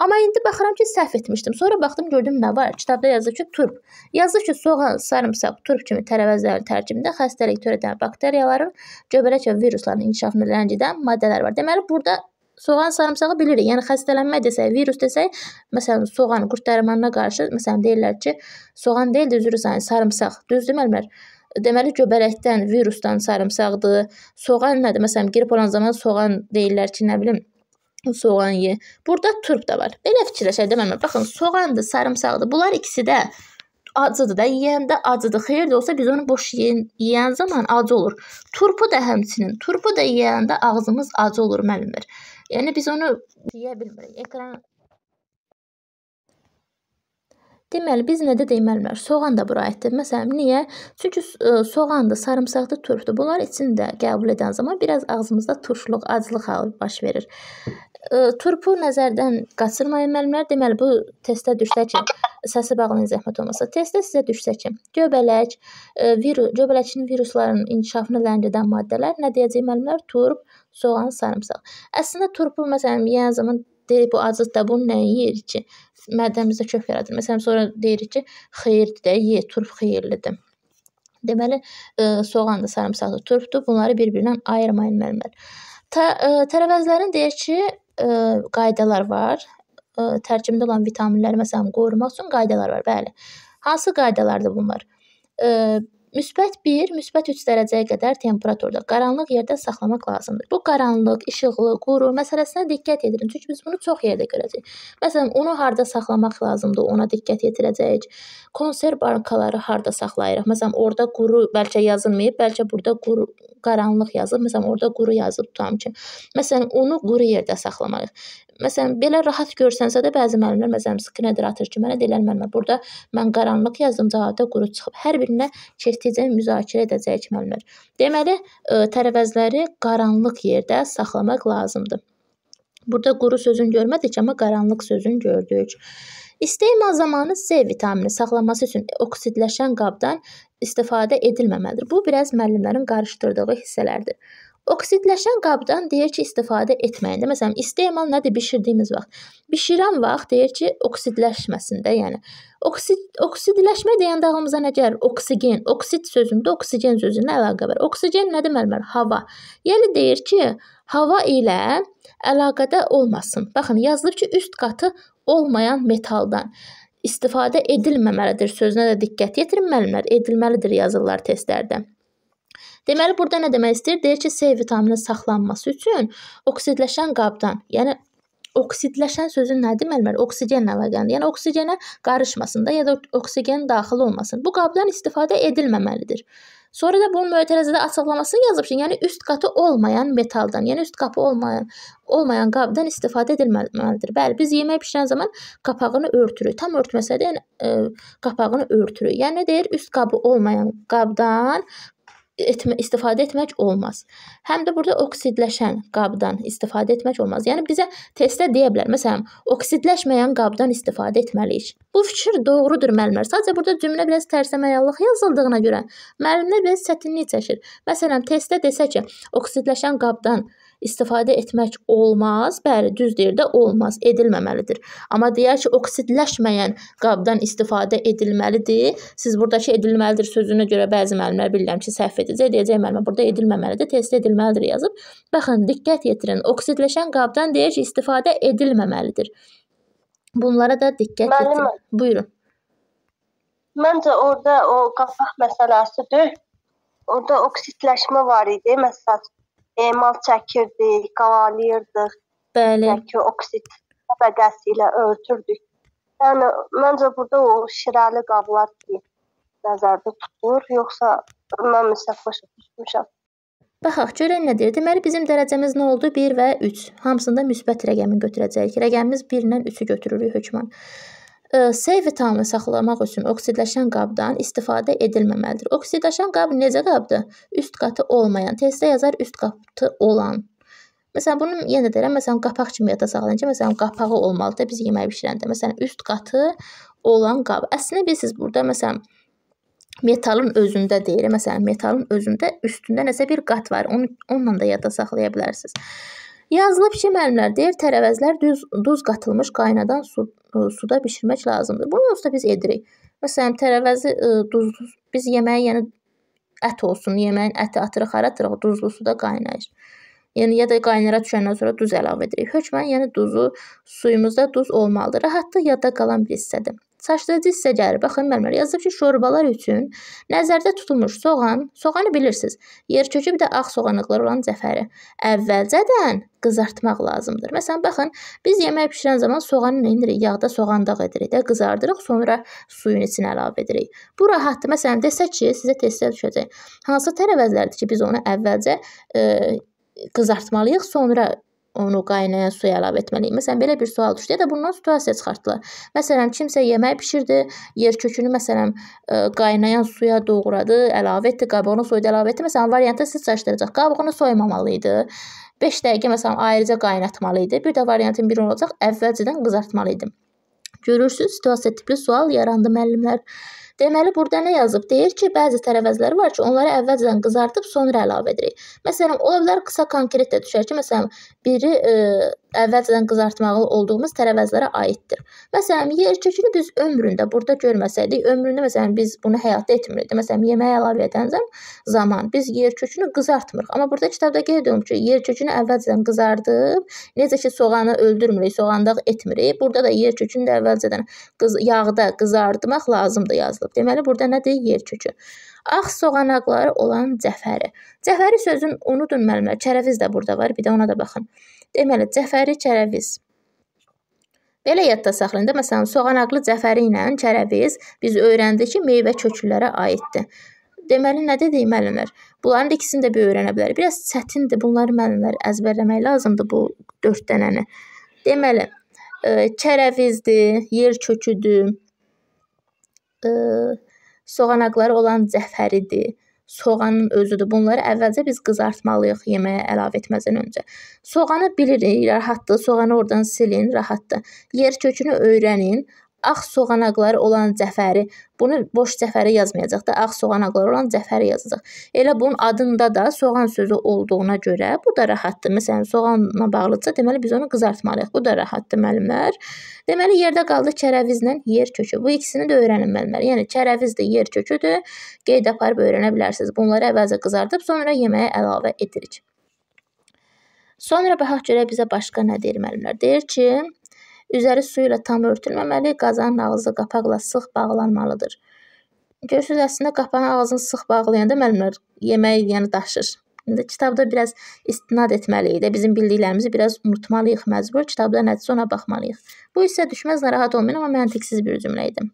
Amma indi baxıram ki, səhv etmişdim. Sonra baxdım, gördüm nə var. Kitabda yazılıb ki, turp. Yazılıb ki, soğan, sarımsaq, turp kimi tərəvəzlərin tərkibində xəstəlik törədən bakteriyaların, göbələk və virusların inkişafını ləngidən maddələr var. Deməli, burada Soğan sarımsağı bilirik. Yəni xəstələnmə desək, virus desək, məsələn, soğan qurd dərmanına qarşı məsələn deyirlər ki, soğan deyil də üzr istəyirəm, sarımsaq. Düz deməlidir. Deməli göbələkdən, virusdan sarımsaqdır. Soğan nədir? Məsələn, qrip olan zaman soğan deyirlər ki, nə bilim, soğan ye. Burada turp da var. Belə fikirləşək deməmə. Baxın, soğandır, sarımsaqdır. Bunlar ikisi də acıdır da, yeyəndə acıdır. Xeyir də olsa biz onu boş yeyin, yeyən zaman acı olur. Turpu da həmçinin. Turpu da yeyəndə ağzımız acı olur müəllimlər. Yəni biz onu deyə bilmirik. Ekran Deməli biz nə də deməlidir? Soğan da bura aiddir. Məsələn, niyə? Çünki e, soğandır, sarımsaqdır, turpdur. Bunlar içində qəbul edən zaman biraz ağzımızda turşuluq, aclıq halı baş verir. E, turpu nəzərdən qaçırmayın müəllimlər. Deməli bu testə düşsə ki, səsi bağlayan zəhmət olmasa, testdə sizə düşsə ki, göbələk, e, virus, göbələkçinin viruslarının inkişafını ləngidən maddələr nə deyəcək müəllimlər? Turp, soğan, sarımsaq. Əslində turpu məsələn yeyən zaman deyirik bu acızdır, bunu nə yeyirik ki? Mədəmizdə köf yaradır. Məsələn sonra deyirik ki, xeyirdir də, ye, turp xeyirlidir. Deməli, e, soğan da, sarımsaq da, turpdur. Bunları bir-birindən ayırmayın müəllimlər. E, tərəvəzlərin deyir ki, ə, e, qaydalar var. Ə, tərkibində olan vitaminləri məsələn qorumaq üçün qaydalar var, bəli. Hansı qaydalardır bunlar? Ə, Müsbət 1, müsbət 3 dərəcəyə qədər temperaturda qaranlıq yerdə saxlamaq lazımdır. Bu qaranlıq, işıqlı, quru məsələsinə diqqət edin, çünki biz bunu çox yerdə görəcəyik. Məsələn, unu harda saxlamaq lazımdır, ona diqqət yetirəcəyik. Konserv bankaları harda saxlayırıq? Məsələn, orada quru bəlkə yazılmayıb, bəlkə burada quru qaranlıq yazılıb, məsələn, orada quru yazılıb tutam üçün. Məsələn, onu quru yerdə saxlamalıyıq. Məsələn, belə rahat görsənsə də bəzi müəllimlər məsələn skriner atır ki, mənə deyirlər müəllimə, burada mən qaranlıq yazdım, cavabda quru çıxıb. Hər birinə keçdikcə müzakirə edəcəyik müəllimlər. Deməli, e, tərəvəzləri qaranlıq yerdə saxlamaq lazımdır. Burada quru sözün görmədik, amma qaranlıq sözün gördük. İstehmal zamanı C vitamini saxlanması üçün oksidləşən qabdan istifadə edilməməlidir. Bu biraz müəllimlərin qarışdırdığı hissələrdir. Oksidləşən qabdan deyir ki, istifadə etməyin. Məsələn, istehmal nədir bişirdiyimiz vaxt? Bişirən vaxt deyir ki, oksidləşməsin də, yəni oksid oksidləşmə deyəndə ağlımıza nə gəlir? Oksigen. Oksid sözündə oksigen sözünə əlaqə var. Oksigen nədir müəllimlər? Hava. Yəni deyir ki, hava ilə əlaqədə olmasın. Baxın, yazılıb ki, üst qatı olmayan metaldan istifadə edilməməlidir sözünə də diqqət yetirin müəllimlər. Edilməlidir yazırlar testlərdə. Deməli burada nə demək istəyir? Deyir ki, C vitamini saxlanması üçün oksidləşən qabdan, yəni oksidləşən sözün nədir müəllimlər? Oksigenlə əlaqəlidir. Yəni oksigenə qarışmasın da, ya da oksigen daxil olmasın. Bu qabdan istifadə edilməməlidir. Sonra da bunun mötərizədə açıqlamasını yazıbsın. Yəni üst qatı olmayan metaldan, yəni üst qapı olmayan olmayan qabdan istifadə edilməlidir. Bəli, biz yemək bişirən zaman qapağını örtürük. Tam örtməsə də yəni ə, e, qapağını örtürük. Yəni nə deyir? Üst qabı olmayan qabdan etmə, istifadə etmək olmaz. Həm də burada oksidləşən qabdan istifadə etmək olmaz. Yəni bizə testdə deyə bilər, məsələn, oksidləşməyən qabdan istifadə etməliyik. Bu fikir doğrudur müəllimlər. Sadəcə burada cümlə biraz tərsinəyallıq yazıldığına görə müəllimlər biraz çətinlik çəkir. Məsələn, testdə desə ki, oksidləşən qabdan istifadə etmək olmaz. Bəli, düz deyir də, olmaz, edilməməlidir. Amma deyək ki, oksidləşməyən qabdan istifadə edilməlidir. Siz burdakı edilməlidir sözünə görə bəzi müəllimlər bilirəm ki, səhv edəcək, deyəcək müəllimə burada edilməməlidir, test edilməlidir yazıb. Baxın, diqqət yetirin. Oksidləşən qabdan deyək ki, istifadə edilməməlidir. Bunlara da diqqət Mənim, yetirin. Buyurun. Məncə orada o qabaq məsələsidir. Orada oksidləşmə var idi, məsələn emal çəkirdik, qalalayırdıq. Bəli. Yəni ki, oksid təbəqəsi ilə örtürdük. Yəni məncə burada o şirəli qablar ki nəzərdə tutulur, yoxsa mən məsəf başa düşmüşəm. Baxaq görək nə deyir. Deməli bizim dərəcəmiz nə oldu? 1 və 3. Hamısında müsbət rəqəmi götürəcəyik. Rəqəmimiz 1-dən 3-ü götürürük hökmən. S vitamini saxlamaq üçün oksidləşən qabdan istifadə edilməməlidir. Oksidləşən qab necə qabdır? Üst qatı olmayan, testdə yazar üst qatı olan. Məsələn, bunu yenə deyirəm, məsələn, qapaq kimi yada saxlayınca, məsələn, qapağı olmalıdır biz yemək bişirəndə. Məsələn, üst qatı olan qab. Əslində bilirsiniz, burada məsələn metalın özündə deyir. Məsələn, metalın özündə üstündə nəsə bir qat var. Onu onunla da yadda saxlaya bilərsiniz. Yazılıb ki, müəllimlər deyir, tərəvəzlər düz duz qatılmış qaynadan su ə, e, suda bişirmək lazımdır. Bunu onsuz da biz edirik. Məsələn, tərəvəzi ə, e, duzlu biz yeməyi, yəni ət olsun, yeməyin əti atırıq, hara atırıq, duzlu suda qaynayır. Yəni ya da qaynara düşəndən sonra duz əlavə edirik. Hökmən yəni duzu suyumuzda duz olmalıdır. Rahatlıq yadda qalan bir hissədir. Çaşdırıcı hissə gəlir. Baxın müəllimlər, yazıb ki, şorbalar üçün nəzərdə tutulmuş soğan, soğanı bilirsiniz, yerkökü bir də ağ soğanlıqlar olan cəfəri əvvəlcədən qızartmaq lazımdır. Məsələn, baxın, biz yemək bişirən zaman soğanı nə edirik? Yağda soğandaq edirik də, qızardırıq, sonra suyun içinə əlavə edirik. Bu rahatdır. Məsələn, desək ki, sizə testə düşəcək. Hansı tərəvəzlərdir ki, biz onu əvvəlcə e, qızartmalıyıq, sonra onu qaynaya suya əlavə etməliyik? Məsələn, belə bir sual düşdü. Ya da bundan situasiya çıxartdılar. Məsələn, kimsə yemək bişirdi, yer kökünü məsələn e, qaynayan suya doğradı, əlavə etdi, qabığını soydu, əlavə etdi. Məsələn, variantda siz çaşdıracaq. Qabığını soymamalı idi. 5 dəqiqə məsələn ayrıca qaynatmalı idi. Bir də variantın biri olacaq, əvvəlcədən qızartmalı idi. Görürsüz, situasiya tipli sual yarandı müəllimlər. Deməli, burada nə yazıb? Deyir ki, bəzi tərəvəzlər var ki, onları əvvəlcədən qızartıb sonra əlavə edirik. Məsələn, ola bilər qısa konkret də düşər ki, məsələn, biri e, əvvəlcədən qızartmalı olduğumuz tərəvəzlərə aiddir. Məsələn, yerçəkini biz ömründə burada görməsəydik, ömründə məsələn biz bunu həyatda etmirik. Məsələn, yeməyə əlavə edən zaman biz yerçəkini qızartmırıq. Amma burada kitabda qeyd olunub ki, yerçəkini əvvəlcədən qızardıb, necə ki soğanı öldürmürük, soğandaq etmirik. Burada da yerçəkini də əvvəlcədən qız yağda qızartmaq lazımdır yazılıb. Deməli, burada nədir? Yerçəki. Ağ soğanaqları olan cəfəri. Cəfəri sözün unudun müəllimlər. Çərəviz də burada var. Bir də ona da baxın. Deməli, cəfəri çərəviz. Belə yadda saxlayın da, məsələn, soğanaqlı cəfəri ilə çərəviz biz öyrəndik ki, meyvə köklərə aiddir. Deməli, nə dedik müəllimlər? Bunların da ikisini də bir öyrənə bilər. Biraz çətindir bunları müəllimlər əzbərləmək lazımdır bu 4 dənəni. Deməli, ə, e, çərəvizdir, yer köküdür, ə, e, soğanaqları olan cəfəridir soğanın özüdür. Bunları əvvəlcə biz qızartmalıyıq yeməyə əlavə etməzdən öncə. Soğanı bilirik, rahatdır. Soğanı oradan silin, rahatdır. Yer kökünü öyrənin ağ soğanaqları olan Cəfəri, bunu boş Cəfəri yazmayacaq da, ağ soğanaqları olan Cəfəri yazacaq. Elə bunun adında da soğan sözü olduğuna görə bu da rahatdır. Məsələn, soğanla bağlıdsa, deməli biz onu qızartmalıyıq. Bu da rahatdır müəllimlər. Deməli yerdə qaldı kərəvizlə yer kökü. Bu ikisini də öyrənin müəllimlər. Yəni kərəviz də yer köküdür. Qeyd aparıb öyrənə bilərsiniz. Bunları əvvəlcə qızardıb sonra yeməyə əlavə edirik. Sonra baxaq görək bizə başqa nə deyir müəllimlər. Deyir ki, Üzəri su ilə tam örtülməməli, qazanın ağzı qapaqla sıx bağlanmalıdır. Görürsüz, əslində qapağın ağzını sıx bağlayanda müəllimlər yeməyi yəni daşır. İndi kitabda biraz istinad etməliyik də, bizim bildiklərimizi biraz unutmalıyıq məcbur, kitabda nəticə ona baxmalıyıq. Bu isə düşməz narahat olmayın, amma məntiqsiz bir cümlə idi.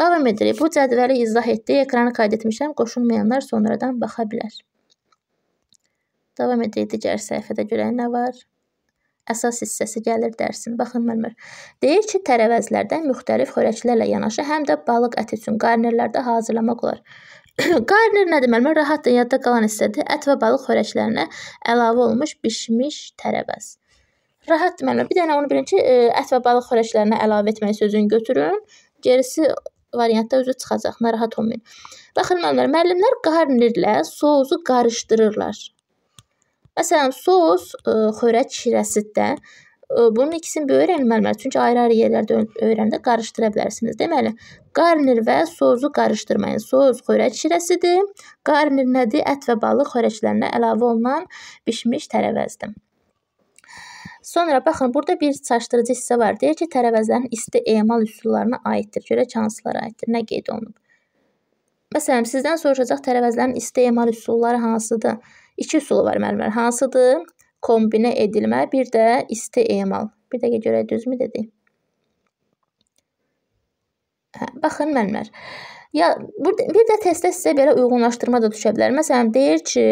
Davam edirik. Bu cədvəli izah etdiyi ekranı qayd etmişəm, qoşulmayanlar sonradan baxa bilər. Davam edirik digər səhifədə görək nə var əsas hissəsi gəlir dərsin. Baxın Məlmər. Deyir ki, tərəvəzlərdən müxtəlif xörəklərlə yanaşı həm də balıq əti üçün qarnerlərdə hazırlamaq olar. Qarner nədir Məlmər? Rahatdan yadda qalan hissədir. Ət və balıq xörəklərinə əlavə olunmuş bişmiş tərəvəz. Rahat Məlmər. Bir dənə onu bilin ki, e, ət və balıq xörəklərinə əlavə etmək sözünü götürün. Gerisi variantda özü çıxacaq. Narahat olmayın. Baxın müəllimlər, müəllimlər qarnirlə sousu qarışdırırlar. Məsələn, sos, ə, e, xörək şirəsidə ə, e, bunun ikisini böyük öyrənməlidir. Çünki ayrı-ayrı yerlərdə öyrəndə qarışdıra bilərsiniz. Deməli, qarnir və sosu qarışdırmayın. Sos xörək şirəsidir. Qarnir nədir? Ət və balıq xörəklərinə əlavə olunan bişmiş tərəvəzdir. Sonra baxın, burada bir çaşdırıcı hissə var. Deyir ki, tərəvəzlərin isti emal üsullarına aiddir. Görək hansılara aiddir? Nə qeyd olunub? Məsələn, sizdən soruşacaq tərəvəzlərin isti emal üsulları hansıdır? İki üsulu var müəllimlər. Hansıdır? Kombinə edilmə, bir də isti emal. Bir dəqiqə görək düzmü dedik. Hə, baxın müəllimlər. Ya burada bir də testdə sizə belə uyğunlaşdırma da düşə bilər. Məsələn, deyir ki,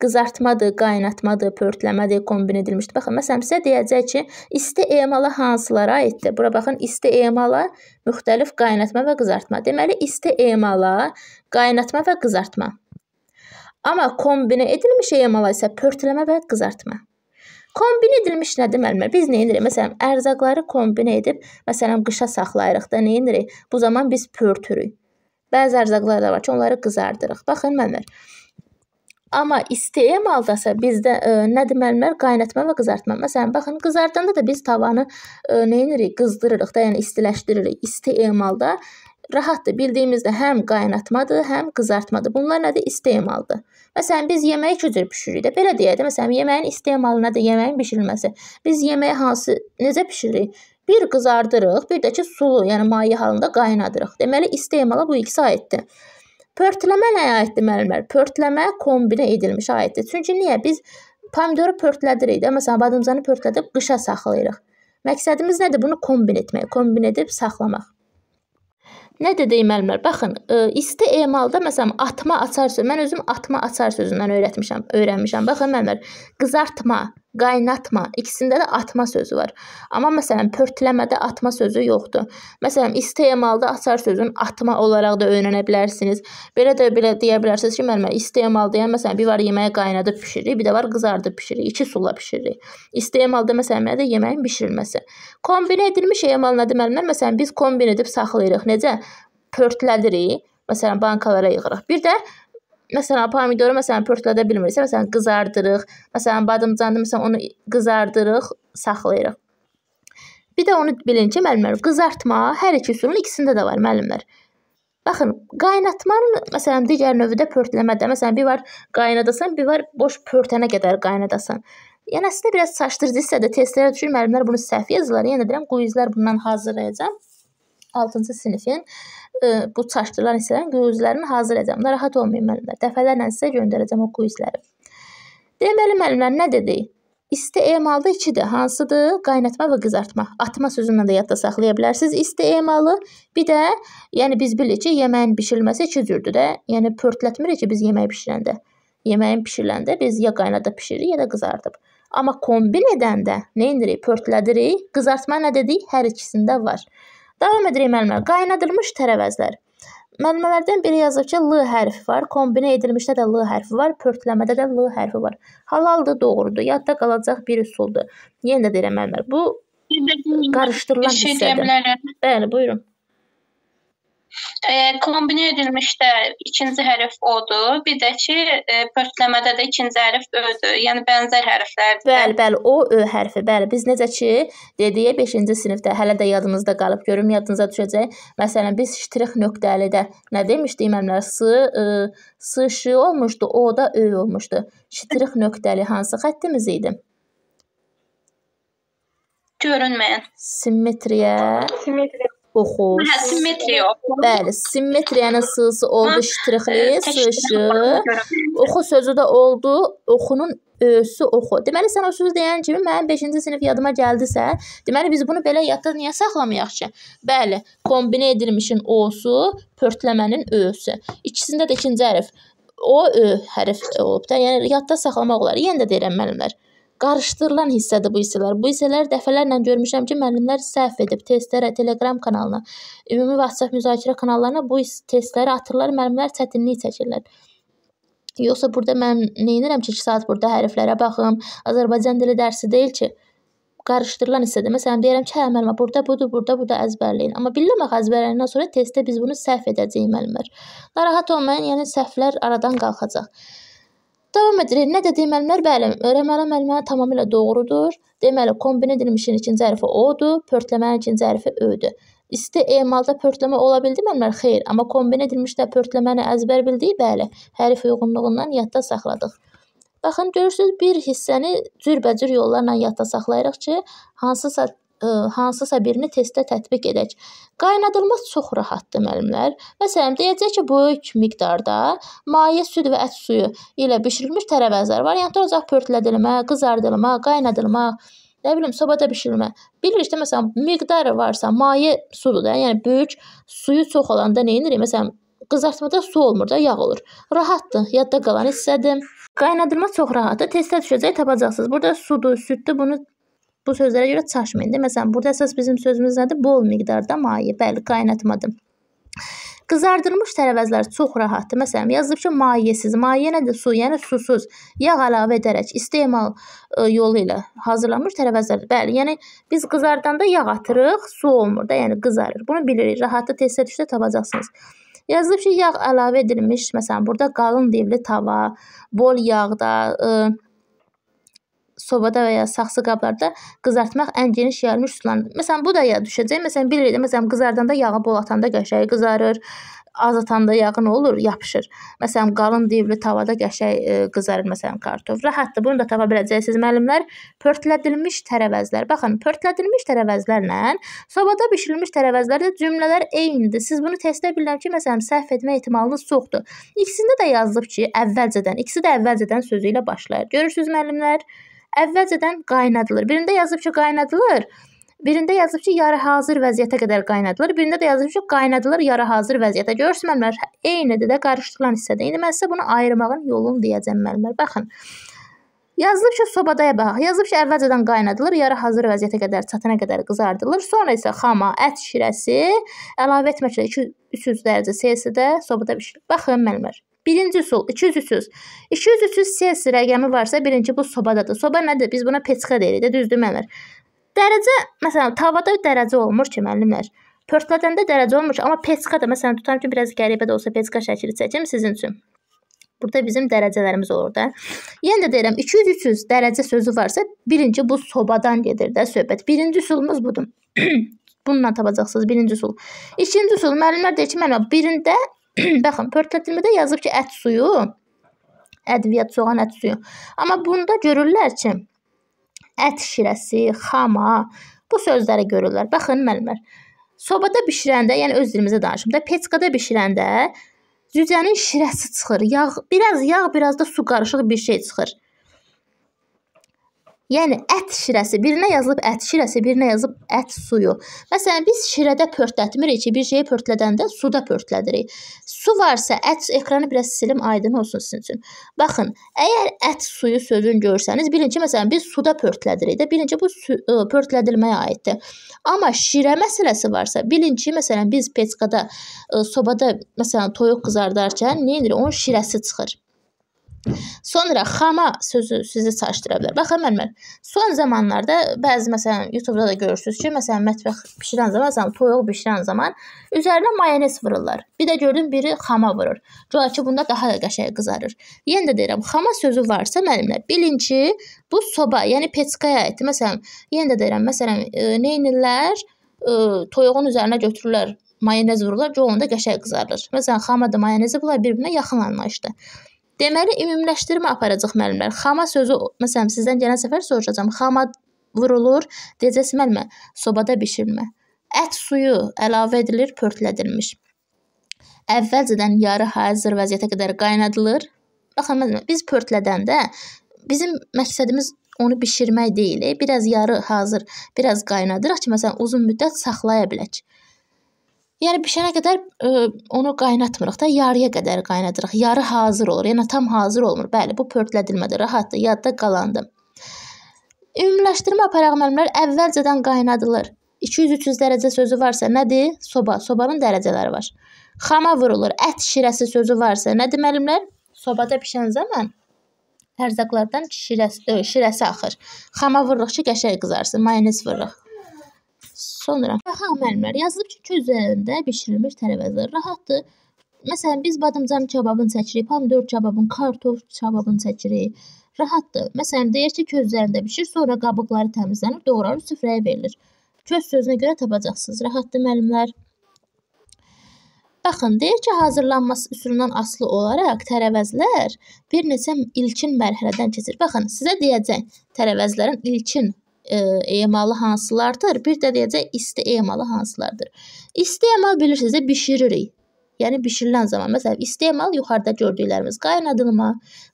qızartmadır, qaynatmadır, pörtləmədir, kombin edilmişdir. Baxın, məsələn, sizə deyəcək ki, isti emala hansılara aiddir? Bura baxın, isti emala müxtəlif qaynatma və qızartma. Deməli, isti emala qaynatma və qızartma. Amma kombinə edilmiş EMAL isə pörtləmə və qızartma. Kombin edilmiş nə deməlidir? Biz nə edirik? Məsələn, ərzaqları kombinə edib, məsələn, qışa saxlayırıq da, nə edirik? Bu zaman biz pörtürük. Bəzi ərzaqlar da var ki, onları qızardırıq. Baxın mənlər. Amma isteğmaldasa bizdə ə, nə deməlidir? Qaynatma və qızartma. Məsələn, baxın, qızardanda da biz tavanı ə, e, nə edirik? Qızdırırıq da, yəni istiləşdiririk. İsteğmalda rahatdır. Bildiyimizdə həm qaynatmadır, həm qızartmadır. Bunlar nədir? İstemaldır. Məsələn, biz yeməyi iki cür pişiririk də. Belə deyək də, məsələn, yeməyin istemalı nədir? Yeməyin bişirilməsi. Biz yeməyi hansı necə bişiririk? Bir qızardırıq, bir də ki sulu, yəni maye halında qaynadırıq. Deməli, istemala bu ikisi aiddir. Pörtləmə nəyə aiddir müəllimlər? Pörtləmə kombinə edilmiş aiddir. Çünki niyə biz pomidoru pörtlədirik də, məsələn, badımcanı pörtlədib qışa saxlayırıq. Məqsədimiz nədir? Bunu kombin etmək, kombin edib saxlamaq. Nə də deməlidirlər? Baxın, e, isti emalda məsələn atma, açar sözü. Mən özüm atma, açar sözündən öyrətmişəm, öyrənmişəm. Baxın müəllimlər, qızartma qaynatma. İkisində də atma sözü var. Amma məsələn, pörtləmədə atma sözü yoxdur. Məsələn, istemalda açar sözün atma olaraq da öyrənə bilərsiniz. Belə də belə deyə bilərsiniz ki, müəllimə istemal deyən məsələn, bir var yeməyi qaynadıb bişiririk, bir də var qızardıb bişiririk, iki sulla bişiririk. İstemalda məsələn, mədə yeməyin bişirilməsi. Kombinə edilmiş emal nədir müəllimlər? Məsələn, biz kombin edib saxlayırıq. Necə? Pörtlədirik. Məsələn, bankalara yığırıq. Bir də Məsələn, pomidoru məsələn pörtlədə bilmiriksə, məsələn qızardırıq. Məsələn, badımcanı məsələn onu qızardırıq, saxlayırıq. Bir də onu bilin ki, müəllimlər, qızartma hər iki üsulun ikisində də var, müəllimlər. Baxın, qaynatmanın məsələn digər növü də pörtləmədir. Məsələn, bir var qaynadasan, bir var boş pörtənə qədər qaynadasan. Yəni əslində biraz çaşdırıcı hissə də testlərə düşür. Müəllimlər bunu səhv yazırlar. Yenə yəni, deyirəm, quizlər bundan hazırlayacağam. 6-cı sinifin e, bu çaşdırılan hissələrin quizlərini hazır edəcəm. Narahat olmayın müəllimlər. Dəfələrlə sizə göndərəcəm o quizləri. Deməli müəllimlər nə dedik? İsti emalı 2-dir. Hansıdır? Qaynatma və qızartma. Atma sözünü də yadda saxlaya bilərsiniz. İsti emalı. Bir də, yəni biz bilirik ki, yeməyin bişirilməsi iki cürdür də. Yəni pörtlətmirik ki, biz yemək bişirəndə. Yeməyin bişiriləndə biz ya qaynadıb bişiririk, ya da qızardıb. Amma kombin edəndə nə edirik? Pörtlədirik. Qızartma nə dedik? Hər ikisində var. Davam edirik müəllimə. Qaynadılmış tərəvəzlər. Müəllimələrdən biri yazıb ki, L hərfi var, kombinə edilmişdə də L hərfi var, pörtləmədə də L hərfi var. Halaldır, doğrudur, yadda qalacaq bir üsuldur. Yenə də deyirəm müəllimlər, bu qarışdırılan hissədir. Bəli, buyurun e, kombinə edilmişdə ikinci hərf odur. Bir də ki, e, pörtləmədə də ikinci hərf ödür. Yəni bənzər hərflərdir. Bəli, bəli, o ö hərfi. Bəli, biz necə ki dedik 5-ci sinifdə hələ də yadımızda qalıb. Görüm yadınıza düşəcək. Məsələn, biz ştrix nöqtəlidə nə demişdik məmlər? S, ı, s, ş olmuşdu, o da ö olmuşdu. Ştrix nöqtəli hansı xəttimiz idi? Görünməyən. Simmetriya. Simmetriya qoxu. Hə, simmetriya. Bəli, simmetriyanın yəni sığısı oldu ştrixli, sığışı. Oxu sözü də oldu oxunun ösü oxu. Deməli sən o sözü deyən kimi mənim 5-ci sinif yadıma gəldisə, deməli biz bunu belə yadda niyə saxlamayaq ki? Bəli, kombinə edilmişin o-su, pörtləmənin ö-sü. İkisində də ikinci hərf o ö hərf olub da, yəni yadda saxlamaq olar. Yenə də deyirəm müəllimlər. Qarışdırılan hissədir bu hissələr. Bu hissələri dəfələrlə görmüşəm ki, müəllimlər səhv edib testlərə, Telegram kanalına, ümumi WhatsApp müzakirə kanallarına bu testləri atırlar, müəllimlər çətinlik çəkirlər. Yoxsa burada mən neynirəm ki, 2 saat burada hərflərə baxım. Azərbaycan dili dərsi deyil ki, qarışdırılan hissədə. Məsələn, deyirəm ki, hə müəllimə, burada budur, burada burada əzbərləyin. Amma bilmək əzbərləyəndən sonra testdə biz bunu səhv edəcəyik müəllimlər. Narahat olmayın, yəni səhvlər aradan qalxacaq. Davam edirik. Nə də deməlimlər? Bəli, rəmərəm əlməni tamamilə doğrudur. Deməli, kombin edilmişin ikinci hərfi O-dur, pörtləmənin ikinci hərfi Ö-dür. İsti emalda pörtləmə ola bildi məlimlər? Xeyr, amma kombin edilmişdə pörtləməni əzbər bildik, bəli, hərif uyğunluğundan yadda saxladıq. Baxın, görürsünüz, bir hissəni cürbəcür yollarla yadda saxlayırıq ki, hansısa E, hansısa birini testdə tətbiq edək. Qaynadılmış çox rahatdır müəllimlər. Məsələn, deyəcək ki, böyük miqdarda maye süd və ət suyu ilə bişirilmiş tərəvəzlər var. Yəni ocaq pörtlədilmə, qızardılma, qaynadılma, nə bilim, sobada bişirilmə. Bilirik də məsələn, miqdarı varsa, maye sudur da. Yəni böyük suyu çox olanda nə edirik? Məsələn, qızartmada su olmur da, yağ olur. Rahatdır, yadda qalan hissədir. Qaynadılma çox rahatdır. Testə düşəcək, tapacaqsınız. Burada sudur, süddür, bunu Bu sözlərə görə çaşmayın. Məsələn, burada əsas bizim sözümüz nədir? Bol miqdarda maye. Bəli, qaynatmadır. Qızardılmış tərəvəzlər çox rahatdır. Məsələn, yazılıb ki, mayesiz. Maye nədir? Su, yəni susuz. Yağ əlavə edərək istemal e, yolu ilə hazırlanmış tərəvəzlər. Bəli, yəni biz qızardanda yağ atırıq, su olmur da, yəni qızarır. Bunu bilirik. Rahatı tez-tez düşdə tapacaqsınız. Yazılıb ki, yağ əlavə edilmiş, məsələn, burada qalın divli tava, bol yağda, ıı, e, sobada və ya saxsı qablarda qızartmaq ən geniş yayılmış sular. Məsələn, bu da yada düşəcək. Məsələn, bilirik də, məsələn, qızardanda yağı bol atanda qəşəyi qızarır. Az atanda yağı nə olur? Yapışır. Məsələn, qalın divli tavada qəşəy e, qızarır məsələn kartof. Rahatdır. Bunu da tapa biləcəksiniz müəllimlər. Pörtlədilmiş tərəvəzlər. Baxın, pörtlədilmiş tərəvəzlərlə sobada bişirilmiş tərəvəzlərdə cümlələr eynidir. Siz bunu testə bilirəm ki, məsələn, səhv etmə ehtimalınız çoxdur. İkisində də yazılıb ki, əvvəlcədən, ikisi də əvvəlcədən sözü ilə başlayır. Görürsüz müəllimlər? əvvəlcədən qaynadılır. Birində yazılıb ki, qaynadılır. Birində yazılıb ki, yarı hazır vəziyyətə qədər qaynadılır. Birində də yazılıb ki, qaynadılır yarı hazır vəziyyətə. Görürsüz müəllimlər, eynidir də qarışdırılan hissədə. İndi mən sizə bunu ayırmağın yolunu deyəcəm müəllimlər. Baxın. Yazılıb ki, sobadaya bax. Yazılıb ki, əvvəlcədən qaynadılır, yarı hazır vəziyyətə qədər çatana qədər qızardılır. Sonra isə xama, ət şirəsi əlavə etməklə 200-300 dərəcə C-də sobada bişirilir. Baxın müəllimlər, Birinci üsul 200-300. 200-300 siyasi rəqəmi varsa, bilin ki, bu sobadadır. Soba nədir? Biz buna peçxə deyirik də, düzdür müəllimlər? Dərəcə, məsələn, tavada dərəcə olmur ki, müəllimlər. Pörtlədəndə dərəcə olmur ki, amma peçxə də məsələn tutam ki, biraz qəribə də olsa peçxə şəkli çəkim sizin üçün. Burada bizim dərəcələrimiz olur da. Yenə yəni də deyirəm, 200-300 dərəcə sözü varsa, birinci bu sobadan gedir də söhbət. Birinci üsulumuz budur. Bununla tapacaqsınız birinci üsul. İkinci üsul müəllimlər deyir ki, müəllim, birində Baxın, pörtlətilmədə yazıb ki, ət suyu, ədviyyat soğan ət suyu. Amma bunda görürlər ki, ət şirəsi, xama, bu sözləri görürlər. Baxın, müəllimlər, sobada bişirəndə, yəni öz dilimizə danışım da, peçkada bişirəndə cücənin şirəsi çıxır. Yağ, biraz yağ, biraz da su qarışıq bir şey çıxır. Yəni ət şirəsi birinə yazılıb ət şirəsi, birinə yazılıb ət suyu. Məsələn, biz şirədə pörtlətmirik ki, bir şeyi pörtlədəndə suda pörtlədirik. Su varsa, ət ekranı biraz silim aydın olsun sizin üçün. Baxın, əgər ət suyu sözün görsəniz, bilin ki, məsələn, biz suda pörtlədirik də, bilin ki, bu su, ə, pörtlədilməyə aiddir. Amma şirə məsələsi varsa, bilin ki, məsələn, biz peçkada, ə, sobada, məsələn, toyuq qızardarkən nə edirik? Onun şirəsi çıxır. Sonra xama sözü sizi çağışdıra bilər. Baxın müəllimlər, son zamanlarda bəzi məsələn YouTube-da da görürsüz ki, məsələn mətbəx bişirən zaman, məsələn toyuq bişirən zaman üzərinə mayonez vururlar. Bir də gördüm biri xama vurur. Coa ki, bunda daha da qəşəng qızarır. Yenə də deyirəm, xama sözü varsa müəllimlər, bilin ki, bu soba, yəni peçkaya aiddir. Məsələn, yenə də deyirəm, məsələn e, neynirlər? E, toyuğun üzərinə götürürlər mayonez vururlar, co onda qəşəng qızarır. Məsələn, xama da mayonezi bunlar bir-birinə yaxın anlayışdır. Deməli, ümumiləşdirmə aparacaq müəllimlər. Xama sözü, məsələn, sizdən gələn səfər soruşacağam. Xama vurulur, deyəcəs müəllimə, sobada bişirmə. Ət suyu əlavə edilir, pörtlədilmiş. Əvvəlcədən yarı hazır vəziyyətə qədər qaynadılır. Baxın, müəllimə, biz pörtlədəndə bizim məqsədimiz onu bişirmək deyil, e, biraz yarı hazır, biraz qaynadıraq ki, məsələn, uzun müddət saxlaya bilək. Yəni bişənə qədər ə, e, onu qaynatmırıq da, yarıya qədər qaynadırıq. Yarı hazır olur. Yəni tam hazır olmur. Bəli, bu pörtlədilmədi, rahatdır, yadda qalandı. Ümumiləşdirmə aparaq müəllimlər əvvəlcədən qaynadılır. 200-300 dərəcə sözü varsa nədir? Soba, sobanın dərəcələri var. Xama vurulur. Ət şirəsi sözü varsa nədir müəllimlər? Sobada bişən zaman ərzaqlardan şirəsi, e, şirəsi axır. Xama vururuq ki, qəşəng qızarsın. Mayonez vururuq. Sonra xalq müəllimləri yazılıb ki, üzərində bişirilmiş tərəvəzlər rahatdır. Məsələn, biz badamcan kababını çəkirik, pomidor kababını, kartof kababını çəkirik. Rahatdır. Məsələn, deyir ki, köz üzərində bişir, sonra qabıqları təmizlənir, doğranır, süfrəyə verilir. Köz sözünə görə tapacaqsınız. Rahatdır müəllimlər. Baxın, deyir ki, hazırlanması üsulundan asılı olaraq tərəvəzlər bir neçə ilkin mərhələdən keçir. Baxın, sizə deyəcək tərəvəzlərin ilkin E, emalı hansılardır? Bir də deyəcək isti emalı hansılardır? İsti emal bilirsiniz də bişiririk. Yəni bişirilən zaman, məsələn, istemal yuxarıda gördüklərimiz qaynadılma,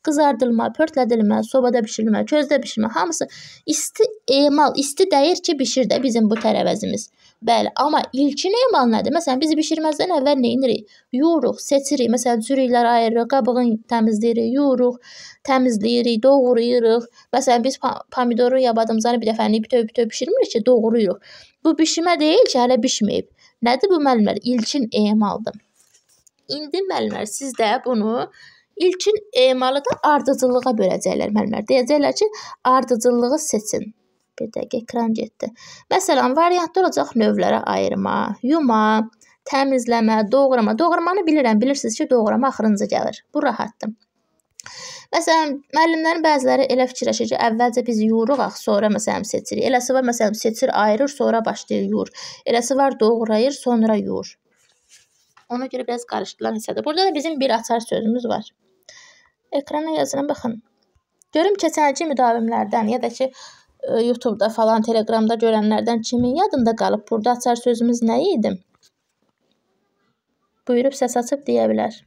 qızardılma, pörtlədilmə, sobada bişirilmə, közdə bişirmə hamısı isti emal, isti dəyir ki, bişir də bizim bu tərəvəzimiz. Bəli, amma ilkin emal nədir? Məsələn, biz bişirməzdən əvvəl nə edirik? Yuyuruq, seçirik. Məsələn, cüriklər ayırırıq, qabığın təmizləyirik, yuyuruq, təmizləyirik, doğrayırıq. Məsələn, biz pomidorun yabadımızı bir dəfəlik bütöv-bütöv bişirmirik ki, doğrayırıq. Bu bişmə deyil ki, hələ bişməyib. Nədir bu müəllimlər? İlkin emaldır. İndi müəllimlər siz də bunu İlkin emalı da ardıcıllığa böləcəklər müəllimlər. Deyəcəklər ki, ardıcıllığı seçin. Bir dəqiqə ekran getdi. Məsələn, variantlar olacaq növlərə ayırma, yuma, təmizləmə, doğrama. Doğramanı bilirəm, bilirsiniz ki, doğrama axırıncı gəlir. Bu rahatdır. Məsələn, müəllimlərin bəziləri elə fikirləşir ki, əvvəlcə biz yuyuruq, axı sonra məsələn seçirik. Eləsi var, məsələn, seçir, ayırır, sonra başlayır yuyur. Eləsi var, doğrayır, sonra yuyur. Ona görə biraz qarışdılan hissədir. Burada da bizim bir açar sözümüz var. Ekrana yazılan baxın. Görüm keçən ilki müdavimlərdən ya da ki, E, YouTube-da falan, Telegramda görənlərdən kimin yadında qalıb? Burada açar sözümüz nə idi? Buyurub səs açıb deyə bilər.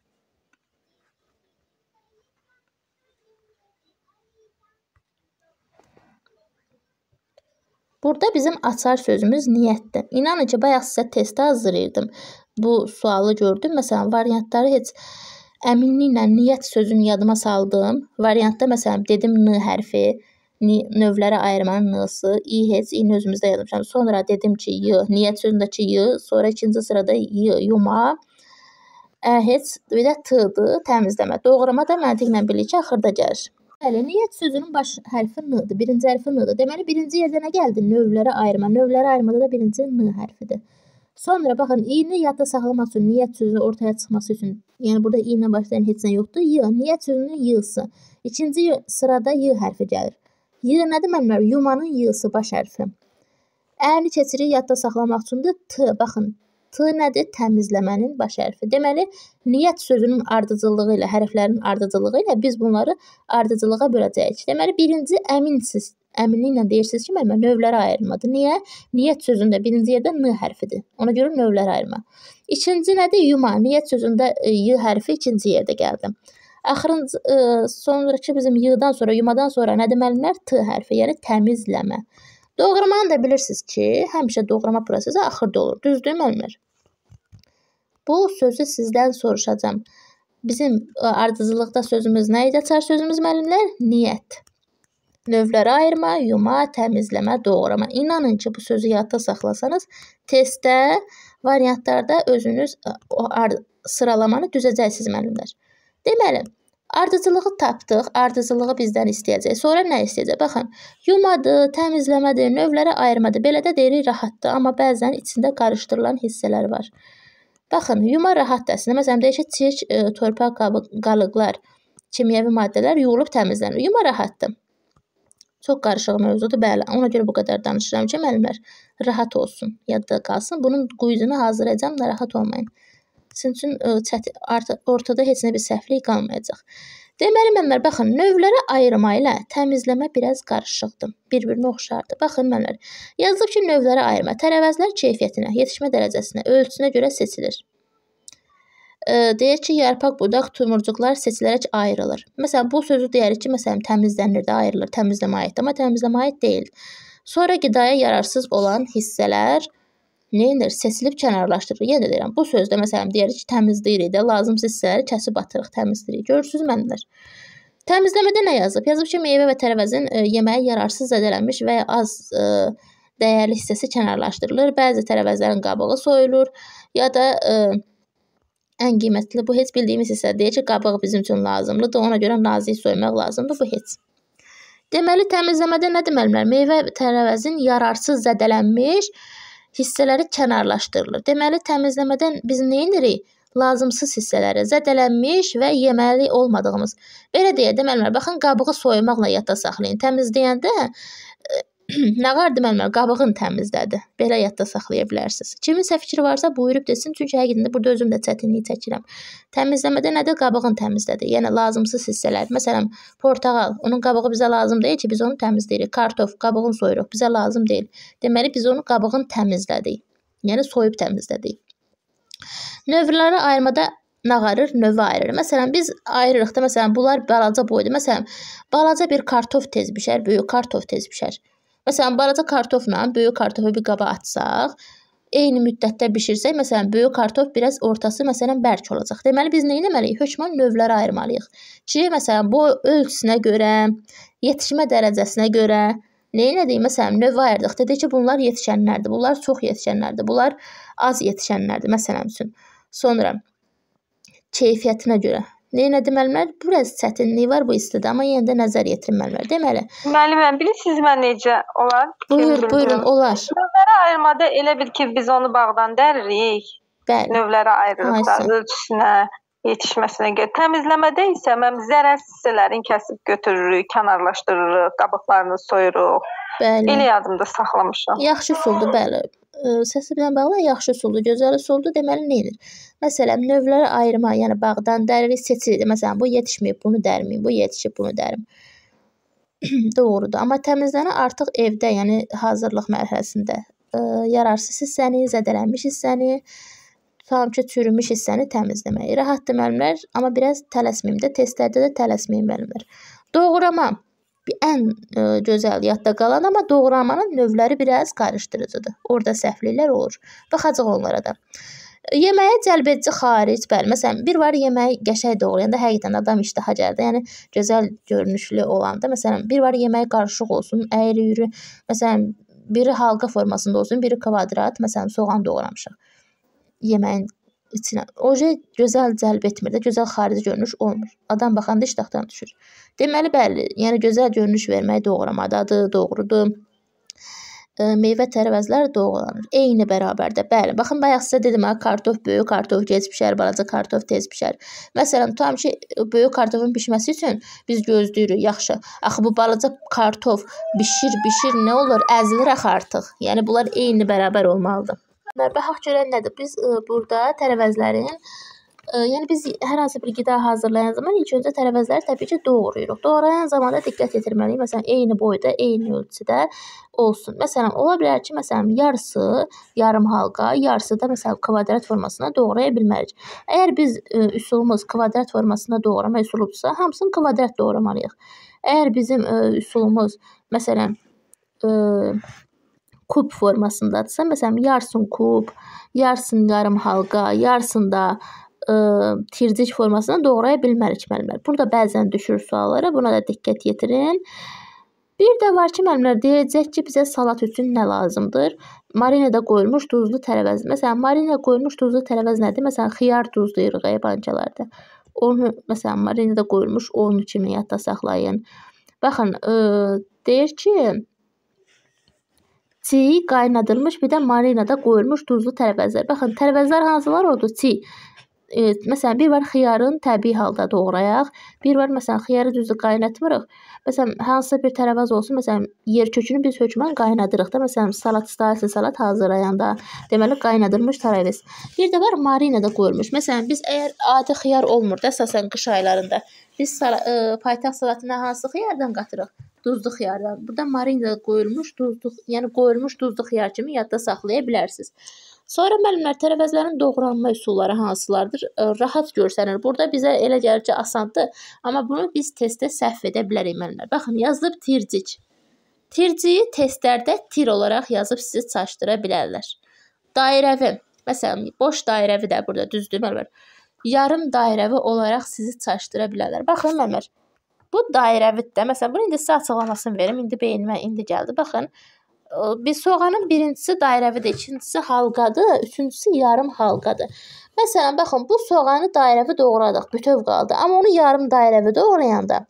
Burada bizim açar sözümüz niyyətdir. İnanın ki, bayaq sizə testə hazırlayırdım. Bu sualı gördüm. Məsələn, variantları heç əminliklə niyyət sözünü yadıma saldım. Variantda məsələn dedim n hərfi, növlərə ayırmanın n-sı, i heç i-ni özümüzdə yazmışam. Sonra dedim ki, y, niyyət sözündəki y, sonra ikinci sırada y, yuma, ə heç bir də t-dır, təmizləmə. Doğrama da məntiqlə birlikdə axırda gəlir. Bəli, niyyət sözünün baş hərfi n-dır. Birinci hərfi n-dır. Deməli, birinci yerdə nə gəldi? Növlərə ayırma. Növlərə ayırmada da birinci n hərfidir. Sonra baxın, i-ni yadda saxlamaq üçün, niyyət sözünün ortaya çıxması üçün, yəni burada i-nə başlayan heç nə yoxdur. Y, niyyət sözünün y-sı. İkinci sırada y hərfi gəlir. Y nədir mənim? Yumanın Y-sı baş hərfi. Əni keçirik yadda saxlamaq üçün də T. Baxın, T nədir? Təmizləmənin baş hərfi. Deməli, niyyət sözünün ardıcıllığı ilə, hərflərin ardıcıllığı ilə biz bunları ardıcılığa böləcəyik. Deməli, birinci əminsiz, əminliklə deyirsiniz ki, müəllimə növlərə ayırmadı. Niyə? Niyyət sözündə birinci yerdə n hərfidir. Ona görə növlərə ayırma. İkinci nədir? Yuma. Niyyət sözündə e, y hərfi ikinci yerdə gəldi. Axırıncı ə, e, sonrakı bizim yığdan sonra, yumadan sonra nə deməlidirlər? T hərfi, yəni təmizləmə. Doğramanı da bilirsiniz ki, həmişə doğrama prosesi axırda olur. Düzdür, müəllimlər? Bu sözü sizdən soruşacağam. Bizim e, ardıcıllıqda sözümüz nə idi? Açar sözümüz müəllimlər? Niyyət. Növlərə ayırma, yuma, təmizləmə, doğrama. İnanın ki, bu sözü yadda saxlasanız, testdə, variantlarda özünüz e, ard sıralamanı düzəcəksiniz müəllimlər. Deməli, ardıcılığı tapdıq, ardıcılığı bizdən istəyəcək. Sonra nə istəyəcək? Baxın, yumadır, təmizləmədir, növlərə ayırmadır. Belə də deyirik rahatdır, amma bəzən içində qarışdırılan hissələr var. Baxın, yuma rahatdır əslində. Məsələn, deyək ki, çiç, e, torpaq qabı, qalıqlar, kimyəvi maddələr yuyulub təmizlənir. Yuma rahatdır. Çox qarışıq mövzudur, bəli. Ona görə bu qədər danışıram ki, müəllimlər rahat olsun, yadda qalsın. Bunun quyudunu hazırlayacağam, narahat olmayın. Sizin üçün çəti, ortada heç nə bir səhvlik qalmayacaq. Deməli mənlər baxın, növlərə ayırma ilə təmizləmə biraz qarışıqdır. Bir-birinə oxşardı. Baxın mənlər, yazılıb ki, növlərə ayırma. Tərəvəzlər keyfiyyətinə, yetişmə dərəcəsinə, ölçüsünə görə seçilir. E, deyək ki, yarpaq, budaq, tumurcuqlar seçilərək ayrılır. Məsələn, bu sözü deyərik ki, məsələn, təmizlənir də ayrılır, təmizləmə aiddir, amma təmizləmə aid deyil. Sonra qidaya yararsız olan hissələr Leyner seçilib kənarlaşdırır. Yenə deyirəm, bu sözdə məsələn deyirik ki, təmizləyirik də, lazımsa hissələri kəsib atırıq, təmizləyirik. Görürsüz mənimlər. Təmizləmədə nə yazıb? Yazıb ki, meyvə və tərəvəzin e, yeməyə yararsız zədələnmiş və ya az e, dəyərli hissəsi kənarlaşdırılır. Bəzi tərəvəzlərin qabığı soyulur ya da e, ən qiymətli bu heç bildiyimiz hissə deyir ki, qabıq bizim üçün lazımlıdır. Ona görə nazik soymaq lazımdır. Bu heç. Deməli təmizləmədə nə deməlidirlər? Meyvə tərəvəzin yararsız zədələnmiş hissələri kənarlaşdırılır. Deməli, təmizləmədən biz nə edirik? lazımsız hissələri, zədələnmiş və yeməli olmadığımız. Belə deyə deməli, baxın qabığı soyumaqla yadda saxlayın. Təmizləyəndə nə var deməli, qabığını təmizlədi. Belə yadda saxlaya bilərsiniz. Kiminsə fikri varsa buyurub desin, çünki həqiqətən burada özüm də çətinlik çəkirəm. Təmizləmədə nədir? Qabığını təmizlədi. Yəni lazımsız hissələr. Məsələn, portağal, onun qabığı bizə lazım deyil ki, biz onu təmizləyirik. Kartof, qabığını soyuruq, bizə lazım deyil. Deməli biz onu qabığını təmizlədik. Yəni soyub təmizlədik. Növrləri ayırmada nə ayırır, növə ayırır. Məsələn, biz ayırırıq da, məsələn, bunlar balaca boydur. Məsələn, balaca bir kartof tez bişər, böyük kartof tez bişər. Məsələn, balaca kartofla böyük kartofu bir qaba atsaq, eyni müddətdə bişirsək, məsələn, böyük kartof biraz ortası məsələn bərk olacaq. Deməli biz nə etməliyik? Hökmən növlərə ayırmalıyıq. Ki, məsələn, boy ölçüsünə görə, yetişmə dərəcəsinə görə Nəyinə deyim, məsələn, növə ayırdıq. Dedik ki, bunlar yetişənlərdir. Bunlar çox yetişənlərdir. Bunlar az yetişənlərdir, məsələn üçün. Sonra keyfiyyətinə görə Yenə deməlidir, biraz çətinlik var bu istidə, amma yenə də nəzər yetirməlidir. Deməli. Müəlliməm, bilirsiniz mən necə olar? Buyur, buyurun, olar. Növlərə ayırmada elə bil ki, biz onu bağdan dəririk. Bəli. Növlərə ayırırıq da, ölçüsünə, yetişməsinə görə. Təmizləmədə isə mən zərərsiz hissələrini kəsib götürürük, kənarlaşdırırıq, qabıqlarını soyuruq. Bəli. Elə yadımda saxlamışam. Yaxşı üsuldur, bəli. Səsimlə bağlı yaxşı üsuldur, gözəl üsuldur deməli nə edir? Məsələn, növləri ayırma, yəni bağdan dərili seçilir. Məsələn, bu yetişməyib, bunu dərməyim, bu yetişib, bunu dərim. Doğrudur, amma təmizlənə artıq evdə, yəni hazırlıq mərhələsində ə, yararsız hissəni, zədələnmiş hissəni, Tam ki, çürümüş hissəni təmizləmək. Rahatdır müəllimlər, amma biraz tələsməyim də, testlərdə də tələsməyin müəllimlər. Doğrama ən ə, e, gözəl yadda qalan, amma doğramanın növləri biraz qarışdırıcıdır. Orda səhvliklər olur. Baxacaq onlara da. Yeməyə cəlb edici xaric, bəli. Məsələn, bir var yeməyi qəşəng doğrayanda həqiqətən adam iştaha gəldi. Yəni gözəl görünüşlü olanda, məsələn, bir var yeməyi qarışıq olsun, əyri-üyrü. Məsələn, biri halqa formasında olsun, biri kvadrat, məsələn, soğan doğramışıq yeməyin içinə. Oje gözəl cəlb etmir də, gözəl xarici görünüş olmur. Adam baxanda iştahdan düşür. Deməli bəli, yəni gözəl görünüş vermək doğramadadır, doğrudur. E, meyvə tərəvəzlər doğranır. Eyni bərabərdə. Bəli, baxın bayaq sizə dedim ha, kartof böyük kartof gec bişər, balaca kartof tez bişər. Məsələn, tutam ki, böyük kartofun bişməsi üçün biz gözləyirik, yaxşı. Axı bu balaca kartof bişir, bişir, nə olur? Əzilir axı artıq. Yəni bunlar eyni bərabər olmalıdır. Müharibə haqq görən nədir? Biz e, burada tərəvəzlərin e, Yəni biz hər hansı bir qida hazırlayan zaman ilk öncə tərəvəzləri təbii ki, doğrayırıq. Doğrayan zamanda diqqət yetirməliyik. Məsələn, eyni boyda, eyni ölçüdə olsun. Məsələn, ola bilər ki, məsələn, yarısı yarım halqa, yarısı da məsələn kvadrat formasına doğraya bilmərik. Əgər biz ə, e, üsulumuz kvadrat formasına doğrama üsuludursa, hamısını kvadrat doğramalıyıq. Əgər bizim ə, üsulumuz məsələn ə, kub formasındadırsa, məsələn, yarısın kub, yarısın yarım halqa, yarısında ə, e, tircik formasına doğraya bilmərik müəllimlər. Burada bəzən düşür suallara, buna da diqqət yetirin. Bir də var ki, müəllimlər deyəcək ki, bizə salat üçün nə lazımdır? Marinada qoyulmuş duzlu tərəvəz. Məsələn, marinada qoyulmuş duzlu tərəvəz nədir? Məsələn, xiyar duzlayırıq yabancılarda. Onu məsələn, marinada qoyulmuş 12 kimi yadda saxlayın. Baxın, ə, e, deyir ki, çi qaynadılmış, bir də marinada qoyulmuş duzlu tərəvəzlər. Baxın, tərəvəzlər hansılar odur? Çi. E, məsələn, bir var xiyarın təbii halda doğrayaq, bir var məsələn xiyarı düzü qaynatmırıq. Məsələn, hansısa bir tərəvəz olsun, məsələn, yer kökünü biz hökmən qaynadırıq da, məsələn, salat stayası salat hazırlayanda, deməli qaynadılmış tərəvəz. Bir də var marinada qoyulmuş. Məsələn, biz əgər adi xiyar olmur da, əsasən qış aylarında Biz sara ə, e, paytaxt salatına hansı xiyardan qatırıq? Duzlu xiyardan. Burada marinada qoyulmuş duzlu, yəni qoyulmuş duzlu xiyar kimi yadda saxlaya bilərsiniz. Sonra müəllimlər tərəvəzlərin doğranma üsulları hansılardır? E, rahat görsənir. Burada bizə elə gəlir ki, asandır, amma bunu biz testdə səhv edə bilərik müəllimlər. Baxın, yazılıb tircic. Tirciyi testlərdə tir olaraq yazıb sizi çaşdıra bilərlər. Dairəvi. Məsələn, boş dairəvi də burada düzdür müəllimlər yarım dairəvi olaraq sizi çaşdıra bilərlər. Baxın məmər. Bu dairəviddə, məsələn, bunu indi sizə açıqlamasını verim. İndi beynimə indi gəldi. Baxın, bir soğanın birincisi dairəvidir, ikincisi halqadır, üçüncüsü yarım halqadır. Məsələn, baxın, bu soğanı dairəvi doğradıq, bütöv qaldı. Amma onu yarım dairəvi doğrayanda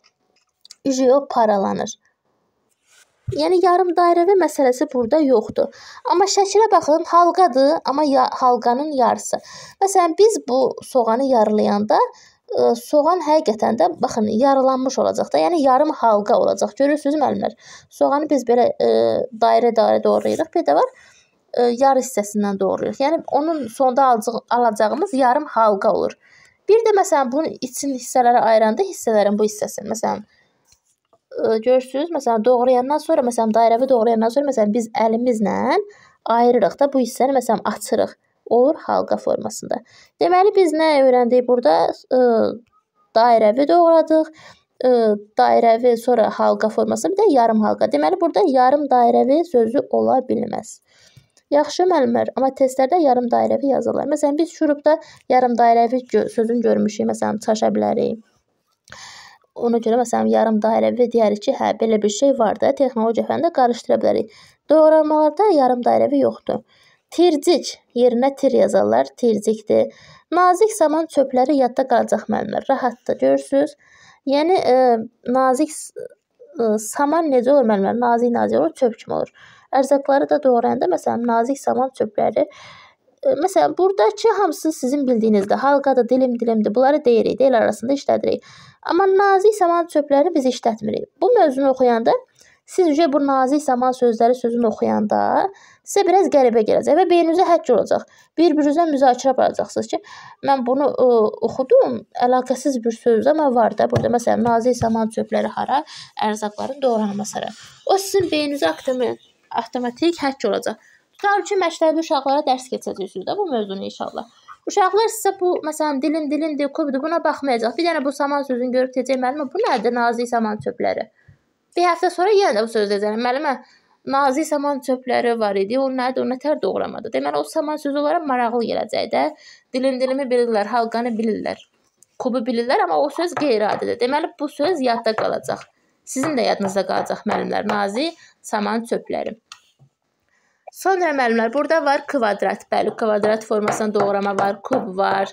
üjyo paralanır. Yəni yarım dairəvi məsələsi burada yoxdur. Amma şəkilə baxın, halqadır, amma ya halqanın yarısı. Məsələn, biz bu soğanı yarılayanda ə, e, soğan həqiqətən də baxın yarılanmış olacaq da, yəni yarım halqa olacaq. Görürsüz müəllimlər? Soğanı biz belə e, dairə-dairə doğrayırıq. Bir də var ə, e, yarı hissəsindən doğrayırıq. Yəni onun sonda alacaq, alacağımız yarım halqa olur. Bir də məsələn bunun için hissələrə ayıranda hissələrin bu hissəsi, məsələn, görürsüz, məsələn, doğrayandan sonra, məsələn, dairəvi doğrayandan sonra, məsələn, biz əlimizlə ayırırıq da bu hissəni, məsələn, açırıq. Olur halqa formasında. Deməli, biz nə öyrəndik burada? Ə, dairəvi doğradıq, ə, dairəvi, sonra halqa formasında, bir də yarım halqa. Deməli, burada yarım dairəvi sözü ola bilməz. Yaxşı müəllimlər, amma testlərdə yarım dairəvi yazırlar. Məsələn, biz şurubda yarım dairəvi sözün görmüşük, məsələn, çaşa bilərik. Ona görə məsələn yarım dairə və deyərik ki, hə, belə bir şey var da, texnologiya fəndə qarışdıra bilərik. Doğramalarda yarım dairəvi yoxdur. Tircik yerinə tir yazarlar, tircikdir. Nazik saman çöpləri yadda qalacaq müəllimlər. Rahatdır, görürsüz? Yəni e, nazik e, saman necə olur müəllimlər? Nazik-nazik olur, çöp kimi olur. Ərzaqları da doğrayanda məsələn nazik saman çöpləri Məsələn, buradakı hamısı sizin bildiyinizdə halqadır, dilim dilimdir. Bunları deyirik, də el arasında işlədirik. Amma nazik saman çöplərini biz işlətmirik. Bu mövzunu oxuyanda siz ücə bu nazik saman sözləri sözünü oxuyanda sizə biraz qəribə gələcək və beyninizə həkk olacaq. Bir-birinizə müzakirə aparacaqsınız ki, mən bunu ə, e, oxudum, əlaqəsiz bir söz amma var da burada məsələn nazik saman çöpləri hara, ərzaqların doğranması hara. O sizin beyninizə avtomatik həkk olacaq. Qarşı məktəbli uşaqlara dərs keçəcəksiniz də bu mövzunu inşallah. Uşaqlar sizə bu məsələn dilin dilin dekobdur buna baxmayacaq. Bir dənə bu saman sözünü görüb deyəcək müəllimə bu nədir nazik saman çöpləri. Bir həftə sonra yenə də bu sözü deyəcək müəllimə hə, nazik saman çöpləri var idi. O nədir? O nətər doğramadı. Deməli o saman sözü onlara maraqlı gələcək də. Dilin dilimi bilirlər, halqanı bilirlər. Kubu bilirlər, amma o söz qeyri-adidir. Deməli bu söz yadda qalacaq. Sizin də yadınızda qalacaq müəllimlər, nazik saman çöpləri. Sonra müəllimlər, burada var kvadrat, bəli, kvadrat formasına doğrama var, kub var.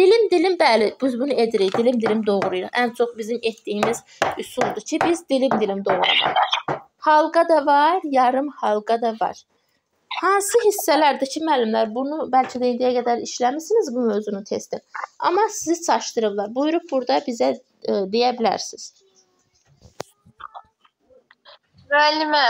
Dilim dilim bəli, biz bunu edirik. Dilim dilim doğrayırıq. Ən çox bizim etdiyimiz üsuldur ki, biz dilim dilim doğramaq. Halqa da var, yarım halqa da var. Hansı hissələrdir ki, müəllimlər bunu bəlkə də indiyə qədər işləmisiniz bu mövzunu testdə. Amma sizi çaşdırıblar. Buyurub burada bizə ə, e, deyə bilərsiniz. Müəllimə,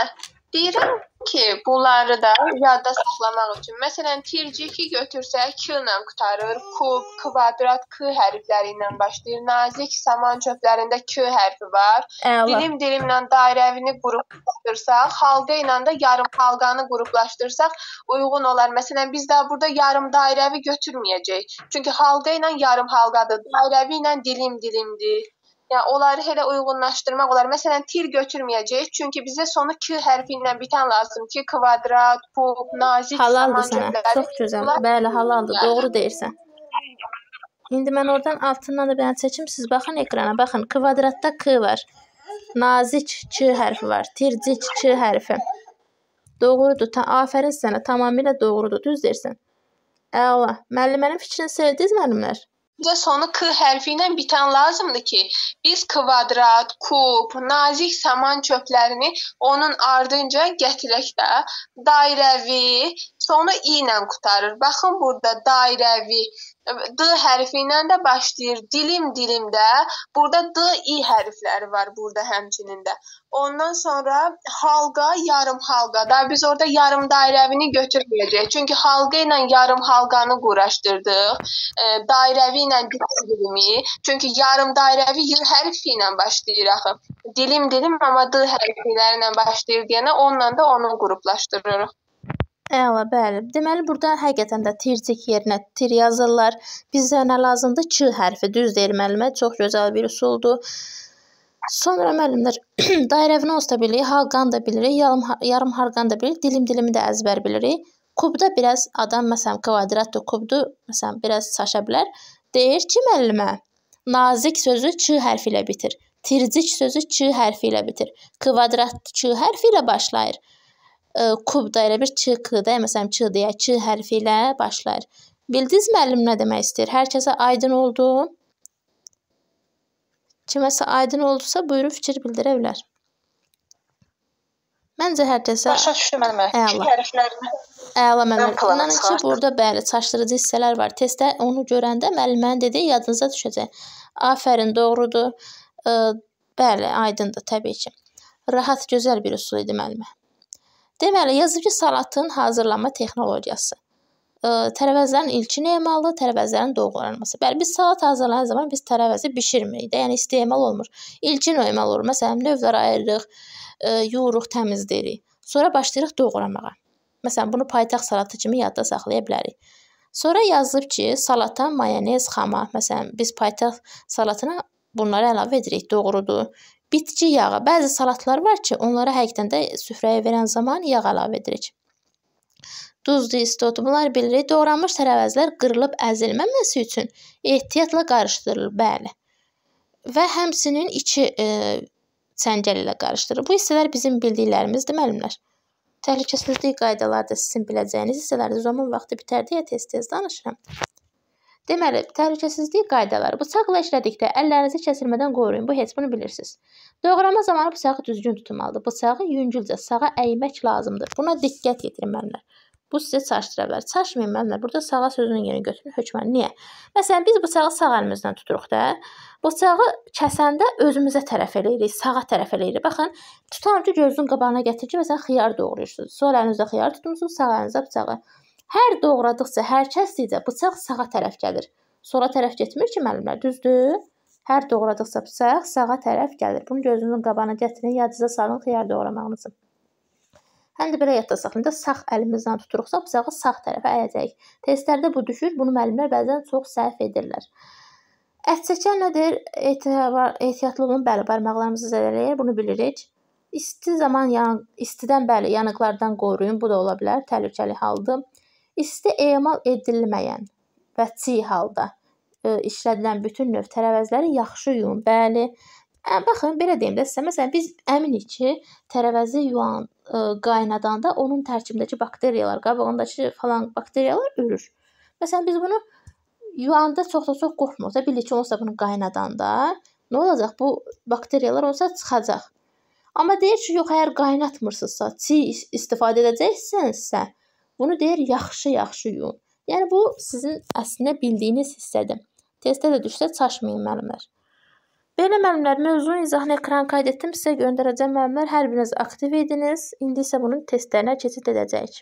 Deyirəm ki, bunları da yadda saxlamaq üçün. Məsələn, tirciki götürsək, k ilə qutarır, kub, kvadrat k hərfləri ilə başlayır. Nazik saman çöplərində k hərfi var. Dilim dilimlə dairəvini qruplaşdırsaq, halqa ilə də yarım halqanı qruplaşdırsaq uyğun olar. Məsələn, biz də burada yarım dairəvi götürməyəcəyik. Çünki halqa ilə yarım halqadır, dairəvi ilə dilim dilimdir. Yəni onları elə uyğunlaşdırmaq olar. Məsələn, tir götürməyəcəyik, çünki bizə sonu k hərfi ilə bitən lazım ki, kvadrat, kub, nazik halaldır sənə. Çox gözəl. Bunlar... Bəli, halaldır. Doğru deyirsən. İndi mən oradan altından da bir dənə seçim. Siz baxın ekrana. Baxın, kvadratda k var. Nazik ç hərfi var. Tircic ç hərfi. Doğrudur. Ta afərin sənə. Tamamilə doğrudur. Düz deyirsən. Əla. Müəllimənin fikrini sevdiniz müəllimlər? bizə sonu k hərfi ilə bitən lazımdır ki, biz kvadrat, kub, nazik saman çöplərini onun ardınca gətirək də dairəvi sonu i ilə qurtarır. Baxın burada dairəvi D hərfindən də başlayır. Dilim dilimdə burada D i hərfləri var burada həmçinin də. Ondan sonra halqa, yarım halqa. Da biz orada yarım dairəvini götürməyəcəyik. Çünki halqa ilə yarım halqanı quraşdırdıq. E, dairəvi ilə dilimi. Çünki yarım dairəvi y hərfi ilə başlayır axı. Dilim dilim amma D hərfləri ilə başlayır deyənə onunla da onu qruplaşdırırıq. Əla, bəli. Deməli burada həqiqətən də tircik yerinə tir yazırlar. Bizə nə lazımdır? Ç hərfi, düzdür müəllimə? Çox gözəl bir üsuldur. Sonra müəllimlər dairəvnoz da bilirik, halqan da bilirik, yarım yarım harqan da bilirik, dilim dilimi də əzbər bilirik. Kubda biraz adam məsələn kvadrat da kubdu, məsələn biraz çaşa bilər. Deyir ki, müəllimə, nazik sözü ç hərfi ilə bitir. Tircik sözü ç hərfi ilə bitir. Kvadrat ç hərfi ilə başlayır kubda elə bir ç-dır da, məsələn ç deyə ç hərfi ilə başlayır. Bildiz müəllim nə demək istəyir? Hər kəsə aydın oldu? Kiməsə aydın oldusa, buyurun fikir bildirə bilər. Məncə hər kəsə başa düşməmə. Əla. Hərflərini. Əla mənim. Bundan iki burada bəli çaşdırıcı hissələr var. Testdə onu görəndə müəllimənin dediyi yadınıza düşəcək. Afərin, doğrudur. Ə, bəli, aydındır təbii ki. Rahat, gözəl bir üsul idi müəllimə. Deməli, yazıcı salatın hazırlanma texnologiyası. Tərəvəzlərin ilkin emalı, tərəvəzlərin doğranması. Bəli, biz salat hazırlayan zaman biz tərəvəzi bişirmirik də, yəni istemal olmur. İlkin emal olur. Məsələn, növlər ayırırıq, yuyuruq, təmizləyirik. Sonra başlayırıq doğramağa. Məsələn, bunu paytaxt salatı kimi yadda saxlaya bilərik. Sonra yazılıb ki, salata mayonez, xama. Məsələn, biz paytaxt salatına bunları əlavə edirik. Doğrudur. Bitki yağı. Bəzi salatlar var ki, onlara həqiqətən də süfrəyə verən zaman yağ əlavə edirik. Duzlu istot. Bunlar bilirik, doğranmış tərəvəzlər qırılıb əzilməməsi üçün ehtiyatla qarışdırılır. Bəli. Və həmçinin iki e, çəngəl ilə qarışdırılır. Bu hissələr bizim bildiklərimizdir, müəllimlər. Təhlükəsizlik qaydaları da sizin biləcəyiniz hissələrdir. Zaman vaxtı bitər deyə tez-tez danışıram. Deməli, təhlükəsizlik qaydaları. Bıçaqla işlədikdə əllərinizi kəsilmədən qoruyun. Bu heç bunu bilirsiniz. Doğrama zamanı bıçağı düzgün tutmalıdır. Bıçağı yüngülcə sağa əymək lazımdır. Buna diqqət yetirməlidir. Bu sizə çaşdıra bilər. Çaşmayın müəllimlər. Burada sağa sözünün yerinə götürün hökmən. Niyə? Məsələn, biz bıçağı sağ əlimizlə tuturuq da. Bıçağı kəsəndə özümüzə tərəf eləyirik, sağa tərəf eləyirik. Baxın, tutan ki gözünün qabağına gətirir ki, məsələn, xiyar doğrayırsınız. Sol əlinizdə xiyar tutmusunuz, sağ əlinizdə bıçağı. Hər doğradıqca, hər kəsdikcə bıçaq sağa tərəf gəlir. Sola tərəf getmir ki, müəllimlər, düzdür? Hər doğradıqca bıçaq sağa tərəf gəlir. Bunu gözünüzün qabağına gətirin, yadınıza salın xiyar doğramağınızı. Həm də belə yadda saxlayın da sağ əlimizlə tuturuqsa bıçağı sağ tərəfə əyəcəyik. Testlərdə bu düşür. Bunu müəllimlər bəzən çox səhv edirlər. Ət çəkən nədir? Ehtiyatlı olun, bəli, barmaqlarımızı zədələyir, bunu bilirik. İsti zaman yan istidən bəli, yanıqlardan qoruyun, bu da ola bilər, təhlükəli haldır. İsti emal edilməyən və çiy halda e, işlədilən bütün növ tərəvəzləri yaxşı yuyun. Bəli. Ə, baxın, belə deyim də sizə. Məsələn, biz əminik ki, tərəvəzi yuyan ə, e, qaynadanda onun tərkibindəki bakteriyalar, qabığındakı falan bakteriyalar ölür. Məsələn, biz bunu yuyanda çox da çox qorxmuruq da. Bilirik ki, onsuz da bunu qaynadanda nə olacaq? Bu bakteriyalar onsuz da çıxacaq. Amma deyir ki, yox, əgər qaynatmırsınızsa, çiy istifadə edəcəksinizsə, Bunu deyir yaxşı-yaxşı yuyun. Yəni bu sizin əslində bildiyiniz hissədir. Testdə də düşsə çaşmayın müəllimlər. Belə müəllimlər mövzunun izahını ekran qayd etdim. Sizə göndərəcəm müəllimlər. Hər biriniz aktiv idiniz. İndi isə bunun testlərinə keçid edəcəyik.